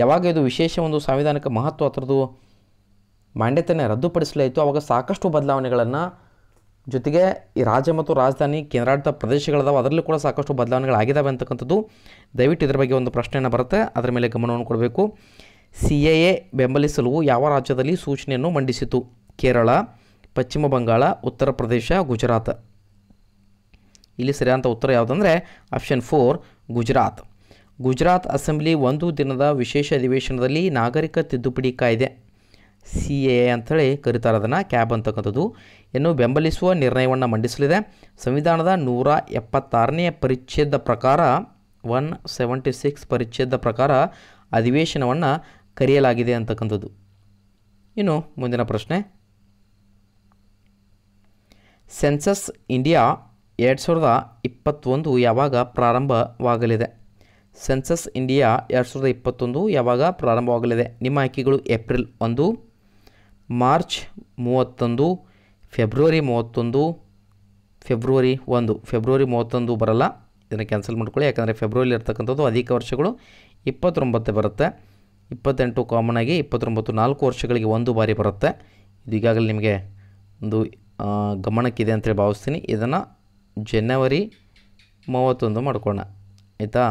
ಯಾವಾಗ ಇದು ವಿಶೇಷ ಒಂದು ಸಂವಿಧಾನಕ್ಕೆ ಮಹತ್ವ ಹತ್ರದ್ದು ಮಾನ್ಯತೆಯನ್ನು ರದ್ದುಪಡಿಸಲಾಯಿತು ಆವಾಗ ಸಾಕಷ್ಟು ಬದಲಾವಣೆಗಳನ್ನು ಜೊತೆಗೆ ಈ ರಾಜ್ಯ ಮತ್ತು ರಾಜಧಾನಿ ಕೇಂದ್ರಾಡಳಿತ ಪ್ರದೇಶಗಳದಾವೆ ಅದರಲ್ಲೂ ಕೂಡ ಸಾಕಷ್ಟು ಬದಲಾವಣೆಗಳಾಗಿದ್ದಾವೆ ಅಂತಕ್ಕಂಥದ್ದು ದಯವಿಟ್ಟು ಇದರ ಬಗ್ಗೆ ಒಂದು ಪ್ರಶ್ನೆಯನ್ನು ಬರುತ್ತೆ ಅದರ ಮೇಲೆ ಗಮನವನ್ನು ಕೊಡಬೇಕು ಸಿ ಎ ಬೆಂಬಲಿಸಲು ಯಾವ ರಾಜ್ಯದಲ್ಲಿ ಸೂಚನೆಯನ್ನು ಮಂಡಿಸಿತು ಕೇರಳ ಪಶ್ಚಿಮ ಬಂಗಾಳ ಉತ್ತರ ಪ್ರದೇಶ ಗುಜರಾತ್ ಇಲ್ಲಿ ಸರಿಯಾದಂಥ ಉತ್ತರ ಯಾವುದಂದರೆ option four Gujarat Gujarat assembly ಒಂದು ದಿನದ ವಿಶೇಷ ಅಧಿವೇಶನದಲ್ಲಿ ನಾಗರಿಕ ತಿದ್ದುಪಡಿ ಕಾಯ್ದೆ ಸಿ ಎ ಅಂತೇಳಿ ಕರೀತಾರೆ ಅದನ್ನು ಕ್ಯಾಬ್ ಅಂತಕ್ಕಂಥದ್ದು ಇನ್ನು ಬೆಂಬಲಿಸುವ ನಿರ್ಣಯವನ್ನು ಮಂಡಿಸಲಿದೆ ಸಂವಿಧಾನದ ನೂರ ಎಪ್ಪತ್ತಾರನೇ ಪರಿಚ್ಛೇದ ಪ್ರಕಾರ ಒನ್ ಸೆವೆಂಟಿ ಸಿಕ್ಸ್ ಪರಿಚ್ಛೇದ ಪ್ರಕಾರ ಅಧಿವೇಶನವನ್ನು ಕರೆಯಲಾಗಿದೆ ಅಂತಕ್ಕಂಥದ್ದು ಇನ್ನು ಮುಂದಿನ ಪ್ರಶ್ನೆ ಸೆನ್ಸಸ್ ಇಂಡಿಯಾ ಎರಡು ಸಾವಿರದ ಇಪ್ಪತ್ತೊಂದು ಯಾವಾಗ ಪ್ರಾರಂಭವಾಗಲಿದೆ ಸೆನ್ಸಸ್ ಇಂಡಿಯಾ ಎರಡು ಸಾವಿರದ ಇಪ್ಪತ್ತೊಂದು ಯಾವಾಗ ಪ್ರಾರಂಭವಾಗಲಿದೆ ನಿಮ್ಮ ಆಯ್ಕೆಗಳು ಏಪ್ರಿಲ್ ಒಂದು ಮಾರ್ಚ್ ಮೂವತ್ತೊಂದು ಫೆಬ್ರವರಿ ಮೂವತ್ತೊಂದು ಫೆಬ್ರವರಿ ಒಂದು ಫೆಬ್ರವರಿ ಮೂವತ್ತೊಂದು ಬರಲ್ಲ ಇದನ್ನು ಕ್ಯಾನ್ಸಲ್ ಮಾಡ್ಕೊಳ್ಳಿ ಯಾಕಂದರೆ ಫೆಬ್ರವರಿಲಿ ಇರ್ತಕ್ಕಂಥದ್ದು ಅಧಿಕ ವರ್ಷಗಳು ಇಪ್ಪತ್ತೊಂಬತ್ತೇ ಬರುತ್ತೆ ಇಪ್ಪತ್ತೆಂಟು ಕಾಮನ್ ಆಗಿ ಇಪ್ಪತ್ತೊಂಬತ್ತು ನಾಲ್ಕು ವರ್ಷಗಳಿಗೆ ಒಂದು ಬಾರಿ ಬರುತ್ತೆ ಇದು ಈಗಾಗಲೇ ನಿಮಗೆ ಒಂದು ಗಮನಕ್ಕಿದೆ ಅಂತೇಳಿ ಭಾವಿಸ್ತೀನಿ ಇದನ್ನು ಜನವರಿ ಮೂವತ್ತೊಂದು ಮಾಡ್ಕೋಣ ಆಯಿತಾ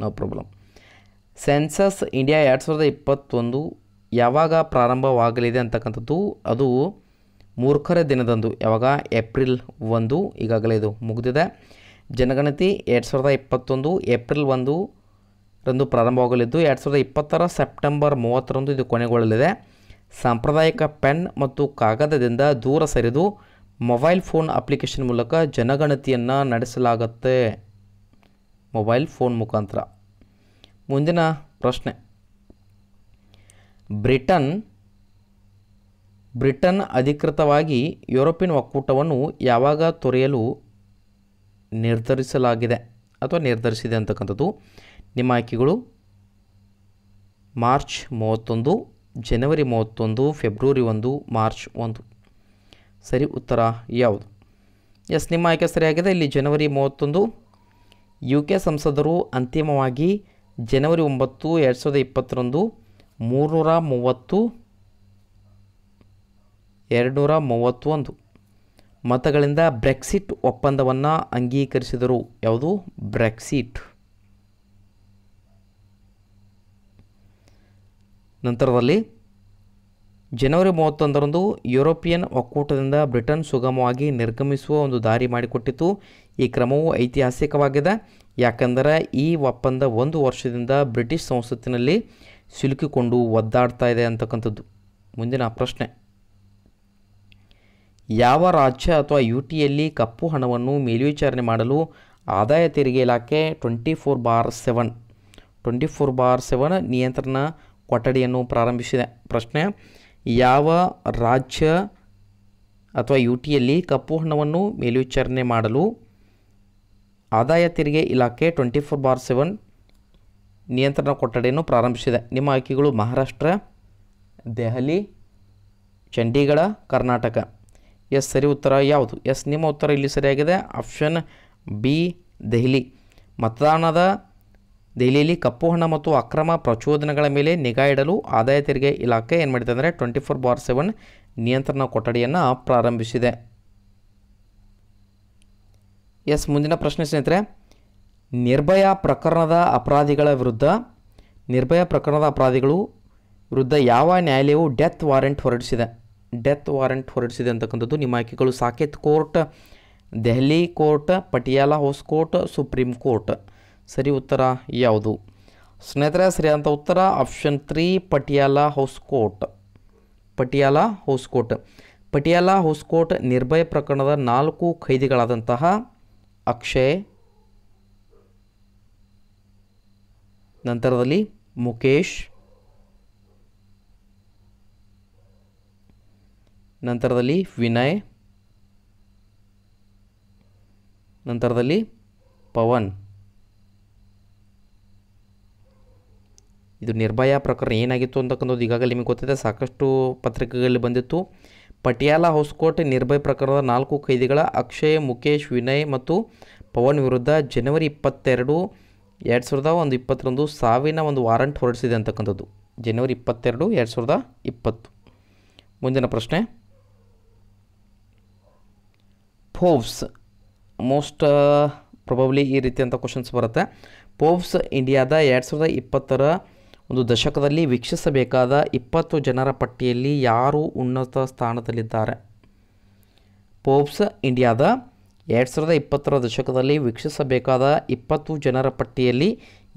ನೋ ಪ್ರಾಬ್ಲಮ್ ಸೆನ್ಸಸ್ ಇಂಡಿಯಾ ಎರಡು ಸಾವಿರದ ಇಪ್ಪತ್ತೊಂದು ಯಾವಾಗ ಪ್ರಾರಂಭವಾಗಲಿದೆ ಅಂತಕ್ಕಂಥದ್ದು ಅದು ಮೂರ್ಖರ ದಿನದಂದು ಯಾವಾಗ ಏಪ್ರಿಲ್ ಒಂದು ಈಗಾಗಲೇ ಇದು ಮುಗಿದಿದೆ ಜನಗಣತಿ ಎರಡು ಸಾವಿರದ ಇಪ್ಪತ್ತೊಂದು ಏಪ್ರಿಲ್ ಒಂದು ರಂದು ಪ್ರಾರಂಭವಾಗಲಿದ್ದು ಎರಡು ಸಾವಿರದ ಇಪ್ಪತ್ತರ ಸೆಪ್ಟೆಂಬರ್ ಮೂವತ್ತರಂದು ಇದು ಕೊನೆಗೊಳ್ಳಲಿದೆ ಸಾಂಪ್ರದಾಯಿಕ ಪೆನ್ ಮತ್ತು ಕಾಗದದಿಂದ ದೂರ ಸರಿದು ಮೊಬೈಲ್ ಫೋನ್ ಅಪ್ಲಿಕೇಶನ್ ಮೂಲಕ ಜನಗಣತಿಯನ್ನು ನಡೆಸಲಾಗತ್ತೆ ಮೊಬೈಲ್ ಫೋನ್ ಮುಖಾಂತರ ಮುಂದಿನ ಪ್ರಶ್ನೆ ಬ್ರಿಟನ್ ಬ್ರಿಟನ್ ಅಧಿಕೃತವಾಗಿ ಯುರೋಪಿಯನ್ ಒಕ್ಕೂಟವನ್ನು ಯಾವಾಗ ತೊರೆಯಲು ನಿರ್ಧರಿಸಲಾಗಿದೆ ಅಥವಾ ನಿರ್ಧರಿಸಿದೆ ಅಂತಕ್ಕಂಥದ್ದು ನಿಮ್ಮ ಆಯ್ಕೆಗಳು ಮಾರ್ಚ್ ಮೂವತ್ತೊಂದು ಜನವರಿ ಮೂವತ್ತೊಂದು ಫೆಬ್ರವರಿ ಒಂದು ಮಾರ್ಚ್ ಒಂದು ಸರಿ ಉತ್ತರ ಯಾವುದು ಎಸ್ ನಿಮ್ಮ ಆಯ್ಕೆ ಸರಿಯಾಗಿದೆ ಇಲ್ಲಿ ಜನವರಿ ಮೂವತ್ತೊಂದು ಯು ಕೆ ಸಂಸದರು ಅಂತಿಮವಾಗಿ ಜನವರಿ ಒಂಬತ್ತು ಎರಡು ಸಾವಿರದ ಇಪ್ಪತ್ತರಂದು ಮೂರುನೂರ ಮೂವತ್ತು ಎರಡುನೂರ ಮೂವತ್ತೊಂದು ಮತಗಳಿಂದ ಬ್ರೆಕ್ಸಿಟ್ ಒಪ್ಪಂದವನ್ನು ಅಂಗೀಕರಿಸಿದರು ಯಾವುದು ಬ್ರೆಕ್ಸಿಟ್ ನಂತರದಲ್ಲಿ ಜನವರಿ ಮೂವತ್ತೊಂದರಂದು ಯುರೋಪಿಯನ್ ಒಕ್ಕೂಟದಿಂದ ಬ್ರಿಟನ್ ಸುಗಮವಾಗಿ ನಿರ್ಗಮಿಸುವ ಒಂದು ದಾರಿ ಮಾಡಿಕೊಟ್ಟಿತು ಈ ಕ್ರಮವು ಐತಿಹಾಸಿಕವಾಗಿದೆ ಯಾಕಂದರೆ ಈ ಒಪ್ಪಂದ ಒಂದು ವರ್ಷದಿಂದ ಬ್ರಿಟಿಷ್ ಸಂಸತ್ತಿನಲ್ಲಿ ಸಿಲುಕಿಕೊಂಡು ಒದ್ದಾಡ್ತಾ ಇದೆ ಅಂತಕ್ಕಂಥದ್ದು ಮುಂದಿನ ಪ್ರಶ್ನೆ ಯಾವ ರಾಜ್ಯ ಅಥವಾ ಯು ಟಿಯಲ್ಲಿ ಕಪ್ಪು ಹಣವನ್ನು ಮೇಲ್ವಿಚಾರಣೆ ಮಾಡಲು ಆದಾಯ ತೆರಿಗೆ ಇಲಾಖೆ twenty four by seven twenty four by seven ನಿಯಂತ್ರಣ ಕೊಠಡಿಯನ್ನು ಪ್ರಾರಂಭಿಸಿದೆ ಪ್ರಶ್ನೆ ಯಾವ ರಾಜ್ಯ ಅಥವಾ ಯು ಟಿಯಲ್ಲಿ ಕಪ್ಪು ಹಣವನ್ನು ಮೇಲ್ವಿಚಾರಣೆ ಮಾಡಲು ಆದಾಯ ತೆರಿಗೆ ಇಲಾಖೆ ಟ್ವೆಂಟಿ ಫೋರ್ ಬಾರ್ ಸೆವೆನ್ ನಿಯಂತ್ರಣ ಕೊಠಡಿಯನ್ನು ಪ್ರಾರಂಭಿಸಿದೆ ನಿಮ್ಮ ಆಯ್ಕೆಗಳು ಮಹಾರಾಷ್ಟ್ರ ದೆಹಲಿ ಚಂಡೀಗಢ ಕರ್ನಾಟಕ ಎಸ್ ಸರಿ ಉತ್ತರ ಯಾವುದು ಎಸ್ ನಿಮ್ಮ ಉತ್ತರ ಇಲ್ಲಿ ಸರಿಯಾಗಿದೆ ಆಪ್ಷನ್ ಬಿ ದೆಹಲಿ ಮತದಾನದ ದೆಹಲಿಯಲ್ಲಿ ಕಪ್ಪು ಹಣ ಮತ್ತು ಅಕ್ರಮ ಪ್ರಚೋದನೆಗಳ ಮೇಲೆ ನಿಗಾ ಇಡಲು ಆದಾಯ ತೆರಿಗೆ ಇಲಾಖೆ ಏನು ಮಾಡಿದೆ ಅಂದರೆ ಟ್ವೆಂಟಿ ಫೋರ್ ಬಾರ್ ಸೆವೆನ್ ನಿಯಂತ್ರಣ ಕೊಠಡಿಯನ್ನು ಪ್ರಾರಂಭಿಸಿದೆ ಎಸ್ ಮುಂದಿನ ಪ್ರಶ್ನೆ ಸ್ನೇಹಿತರೆ ನಿರ್ಭಯಾ ಪ್ರಕರಣದ ಅಪರಾಧಿಗಳ ವಿರುದ್ಧ ನಿರ್ಭಯ ಪ್ರಕರಣದ ಅಪರಾಧಿಗಳು ವಿರುದ್ಧ ಯಾವ ನ್ಯಾಯಾಲಯವು ಡೆತ್ ವಾರೆಂಟ್ ಹೊರಡಿಸಿದೆ ಡೆತ್ ವಾರೆಂಟ್ ಹೊರಡಿಸಿದೆ ಅಂತಕ್ಕಂಥದ್ದು ನಿಮ್ಮ ಆಯ್ಕೆಗಳು Saket court Delhi court Patiala house court supreme court ಸರಿ ಉತ್ತರ ಯಾವುದು ಸ್ನೇಹಿತರೆ ಸರಿಯಾದಂಥ ಉತ್ತರ option three Patiala house court Patiala house court Patiala house court Nirbhaya ಪ್ರಕರಣದ ನಾಲ್ಕು ಖೈದಿಗಳಾದಂತಹ ಅಕ್ಷಯ್ ನಂತರದಲ್ಲಿ ಮುಕೇಶ್ ನಂತರದಲ್ಲಿ ವಿನಯ್ ನಂತರದಲ್ಲಿ ಪವನ್ ಇದು ನಿರ್ಭಯ ಪ್ರಕರಣ ಏನಾಗಿತ್ತು ಅಂತಕ್ಕಂಥದ್ದು ಈಗಾಗಲೇ ನಿಮಗೆ ಗೊತ್ತಿದೆ ಸಾಕಷ್ಟು ಪತ್ರಿಕೆಗಳಲ್ಲಿ ಬಂದಿತ್ತು ಪಟಿಯಾಲ ಕೋರ್ಟ್ ನಿರ್ಭಯ ಪ್ರಕರಣದ ನಾಲ್ಕು ಕೈದಿಗಳ ಅಕ್ಷಯ್ ಮುಕೇಶ್ ವಿನಯ್ ಮತ್ತು ಪವನ್ ವಿರುದ್ಧ ಜನವರಿ ಇಪ್ಪತ್ತೆರಡು ಎರಡು ಸಾವಿರದ ಒಂದು ಇಪ್ಪತ್ತರಂದು ಸಾವಿನ ಒಂದು ವಾರಂಟ್ ಹೊರಡಿಸಿದೆ ಅಂತಕ್ಕಂಥದ್ದು ಜನವರಿ ಇಪ್ಪತ್ತೆರಡು ಎರಡು ಸಾವಿರದ ಇಪ್ಪತ್ತು ಮುಂದಿನ ಪ್ರಶ್ನೆ ಪೋವ್ಸ್ ಮೋಸ್ಟ್ ಪ್ರೊಬಬ್ಲಿ ಈ ರೀತಿಯಂಥ ಕ್ವಶನ್ಸ್ ಬರುತ್ತೆ ಪೋವ್ಸ್ ಇಂಡಿಯಾದ ಎರಡು ಸಾವಿರದ ಇಪ್ಪತ್ತರ ಒಂದು ದಶಕದಲ್ಲಿ ವೀಕ್ಷಿಸಬೇಕಾದ ಇಪ್ಪತ್ತು ಜನರ ಪಟ್ಟಿಯಲ್ಲಿ ಯಾರು ಉನ್ನತ ಸ್ಥಾನದಲ್ಲಿದ್ದಾರೆ ಪೋಪ್ಸ್ ಇಂಡಿಯಾದ ಎರಡು ಸಾವಿರದ ಇಪ್ಪತ್ತರ ದಶಕದಲ್ಲಿ ವೀಕ್ಷಿಸಬೇಕಾದ ಇಪ್ಪತ್ತು ಜನರ ಪಟ್ಟಿಯಲ್ಲಿ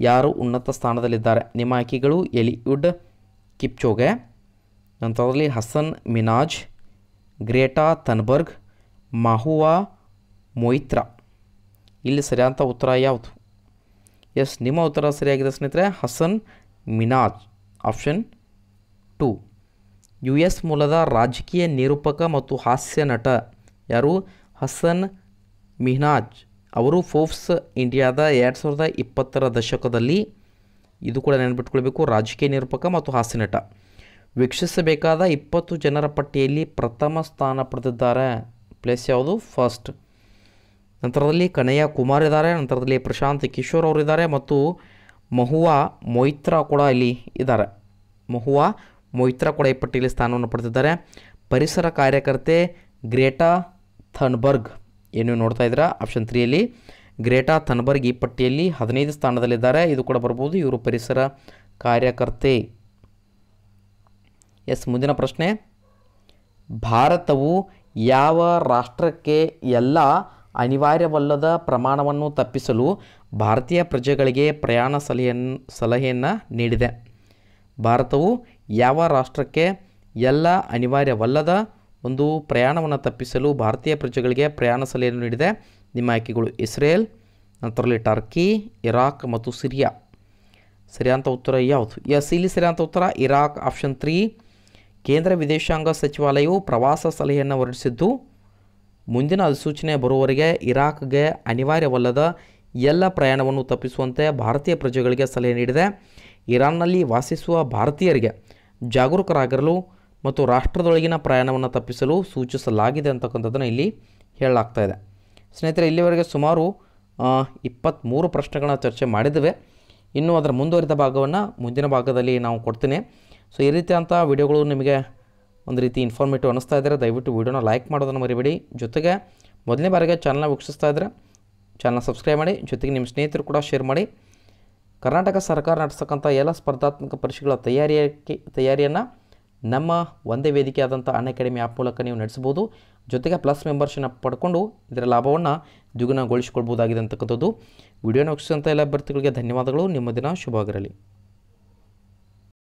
ಯಾರು ಉನ್ನತ ಸ್ಥಾನದಲ್ಲಿದ್ದಾರೆ ನಿಮ್ಮ ಆಯ್ಕೆಗಳು ಎಲಿವುಡ್ ಕಿಪ್ಚೋಗೆ ನಂತರದಲ್ಲಿ ಹಸನ್ ಮಿನಾಜ್ ಗ್ರೇಟಾ ತನ್ಬರ್ಗ್ ಮಾಹುವಾ ಮೊಯಿತ್ರಾ ಇಲ್ಲಿ ಸರಿಯಾದ ಉತ್ತರ ಯಾವುದು ಎಸ್ ನಿಮ್ಮ ಉತ್ತರ ಸರಿಯಾಗಿದೆ ಸ್ನೇಹಿತರೆ Hasan Minhaj option two U S ಮೂಲದ ರಾಜಕೀಯ ನಿರೂಪಕ ಮತ್ತು ಹಾಸ್ಯ ನಟ ಯಾರು ಹಸನ್ ಮಿಹ್ನಾಜ್ ಅವರು ಫೋಫ್ಸ್ ಇಂಡಿಯಾದ ಎರಡು ಸಾವಿರದ ಇಪ್ಪತ್ತರ ದಶಕದಲ್ಲಿ ಇದು ಕೂಡ ನೆನಪಿಟ್ಕೊಳ್ಬೇಕು ರಾಜಕೀಯ ನಿರೂಪಕ ಮತ್ತು ಹಾಸ್ಯನಟ ವೀಕ್ಷಿಸಬೇಕಾದ ಇಪ್ಪತ್ತು ಜನರ ಪಟ್ಟಿಯಲ್ಲಿ ಪ್ರಥಮ ಸ್ಥಾನ ಪಡೆದಿದ್ದಾರೆ ಪ್ಲೇಸ್ ಯಾವುದು ಫಸ್ಟ್ ನಂತರದಲ್ಲಿ ಕನಯ್ಯ ಕುಮಾರ್ ಇದ್ದಾರೆ ನಂತರದಲ್ಲಿ ಪ್ರಶಾಂತ್ ಕಿಶೋರ್ ಅವರಿದ್ದಾರೆ ಮತ್ತು ಮಹುವಾ ಮೊಯಿತ್ರಾ ಕೂಡ ಇಲ್ಲಿ ಇದ್ದಾರೆ ಮಹುವಾ ಮೊಯ್ತ್ರಾ ಕೂಡ ಈ ಪಟ್ಟಿಯಲ್ಲಿ ಸ್ಥಾನವನ್ನು ಪಡೆದಿದ್ದಾರೆ ಪರಿಸರ ಕಾರ್ಯಕರ್ತೆ ಗ್ರೇಟಾ ಥನ್ಬರ್ಗ್ ಏನು ನೋಡ್ತಾ ಇದ್ದೀರಾ ಆಪ್ಷನ್ ತ್ರೀಯಲ್ಲಿ ಗ್ರೇಟಾ ಥನ್ಬರ್ಗ್ ಈ ಪಟ್ಟಿಯಲ್ಲಿ ಹದಿನೈದು ಸ್ಥಾನದಲ್ಲಿದ್ದಾರೆ ಇದು ಕೂಡ ಬರ್ಬೋದು ಇವರು ಪರಿಸರ ಕಾರ್ಯಕರ್ತೆ ಎಸ್ ಮುಂದಿನ ಪ್ರಶ್ನೆ ಭಾರತವು ಯಾವ ರಾಷ್ಟ್ರಕ್ಕೆ ಎಲ್ಲ ಅನಿವಾರ್ಯವಲ್ಲದ ಪ್ರಮಾಣವನ್ನು ತಪ್ಪಿಸಲು ಭಾರತೀಯ ಪ್ರಜೆಗಳಿಗೆ ಪ್ರಯಾಣ ಸಲಹೆಯನ್ನು ಸಲಹೆಯನ್ನು ನೀಡಿದೆ ಭಾರತವು ಯಾವ ರಾಷ್ಟ್ರಕ್ಕೆ ಎಲ್ಲ ಅನಿವಾರ್ಯವಲ್ಲದ ಒಂದು ಪ್ರಯಾಣವನ್ನು ತಪ್ಪಿಸಲು ಭಾರತೀಯ ಪ್ರಜೆಗಳಿಗೆ ಪ್ರಯಾಣ ಸಲಹೆಯನ್ನು ನೀಡಿದೆ ನಿಮ್ಮ ಆಯ್ಕೆಗಳು ಇಸ್ರೇಲ್ ನಂತರಲ್ಲಿ ಟರ್ಕಿ ಇರಾಕ್ ಮತ್ತು ಸಿರಿಯಾ ಸರಿಯಾದಂಥ ಉತ್ತರ ಯಾವುದು ಎಸ್ ಇಲ್ಲಿ ಸರಿಯಾದಂಥ ಉತ್ತರ ಇರಾಕ್ ಆಪ್ಷನ್ ತ್ರೀ ಕೇಂದ್ರ ವಿದೇಶಾಂಗ ಸಚಿವಾಲಯವು ಪ್ರವಾಸ ಸಲಹೆಯನ್ನು ಹೊರಡಿಸಿದ್ದು ಮುಂದಿನ ಅಧಿಸೂಚನೆ ಬರುವವರೆಗೆ ಇರಾಕ್ಗೆ ಅನಿವಾರ್ಯವಲ್ಲದ ಎಲ್ಲ ಪ್ರಯಾಣವನ್ನು ತಪ್ಪಿಸುವಂತೆ ಭಾರತೀಯ ಪ್ರಜೆಗಳಿಗೆ ಸಲಹೆ ನೀಡಿದೆ ಇರಾನ್ನಲ್ಲಿ ವಾಸಿಸುವ ಭಾರತೀಯರಿಗೆ ಜಾಗರೂಕರಾಗಿರಲು ಮತ್ತು ರಾಷ್ಟ್ರದೊಳಗಿನ ಪ್ರಯಾಣವನ್ನು ತಪ್ಪಿಸಲು ಸೂಚಿಸಲಾಗಿದೆ ಅಂತಕ್ಕಂಥದ್ದನ್ನು ಇಲ್ಲಿ ಹೇಳಲಾಗ್ತಾ ಇದೆ ಸ್ನೇಹಿತರೆ ಇಲ್ಲಿವರೆಗೆ ಸುಮಾರು ಇಪ್ಪತ್ತ್ಮೂರು ಪ್ರಶ್ನೆಗಳನ್ನ ಚರ್ಚೆ ಮಾಡಿದ್ದೇವೆ ಇನ್ನೂ ಅದರ ಮುಂದುವರಿದ ಭಾಗವನ್ನು ಮುಂದಿನ ಭಾಗದಲ್ಲಿ ನಾವು ಕೊಡ್ತೀನಿ ಸೊ ಈ ರೀತಿಯಂಥ ವೀಡಿಯೋಗಳು ನಿಮಗೆ ಒಂದು ರೀತಿ ಇನ್ಫಾರ್ಮೇಟಿವ್ ಅನ್ನಿಸ್ತಾ ಇದ್ದರೆ ದಯವಿಟ್ಟು ವೀಡಿಯೋನ ಲೈಕ್ ಮಾಡೋದನ್ನು ಮರಿಬೇಡಿ ಜೊತೆಗೆ ಮೊದಲನೇ ಬಾರಿಗೆ ಚಾನಲ್ನ ವೀಕ್ಷಿಸ್ತಾ ಇದ್ದರೆ ಚಾನಲ್ ಸಬ್ಸ್ಕ್ರೈಬ್ ಮಾಡಿ ಜೊತೆಗೆ ನಿಮ್ಮ ಸ್ನೇಹಿತರು ಕೂಡ ಶೇರ್ ಮಾಡಿ ಕರ್ನಾಟಕ ಸರ್ಕಾರ ನಡೆಸ್ತಕ್ಕಂಥ ಎಲ್ಲ ಸ್ಪರ್ಧಾತ್ಮಕ ಪರೀಕ್ಷೆಗಳ ತಯಾರಿಯಕ್ಕೆ ತಯಾರಿಯನ್ನು ನಮ್ಮ ಒಂದೇ ವೇದಿಕೆ ಆದಂಥ ಅನ್ ಅಕಾಡೆಮಿ ಆ್ಯಪ್ ಮೂಲಕ ನೀವು ನಡೆಸ್ಬೋದು ಜೊತೆಗೆ ಪ್ಲಸ್ ಮೆಂಬರ್ಶನ್ನ ಪಡ್ಕೊಂಡು ಇದರ ಲಾಭವನ್ನು ದ್ವಿಗುಣಗೊಳಿಸಿಕೊಳ್ಬೋದಾಗಿದೆ ಅಂತಕ್ಕಂಥದ್ದು ವಿಡಿಯೋನ ನೋಡ್ಸಂತ ಎಲ್ಲ ಅಭ್ಯರ್ಥಿಗಳಿಗೆ ಧನ್ಯವಾದಗಳು ನಿಮ್ಮ ದಿನ ಶುಭವಾಗಿರಲಿ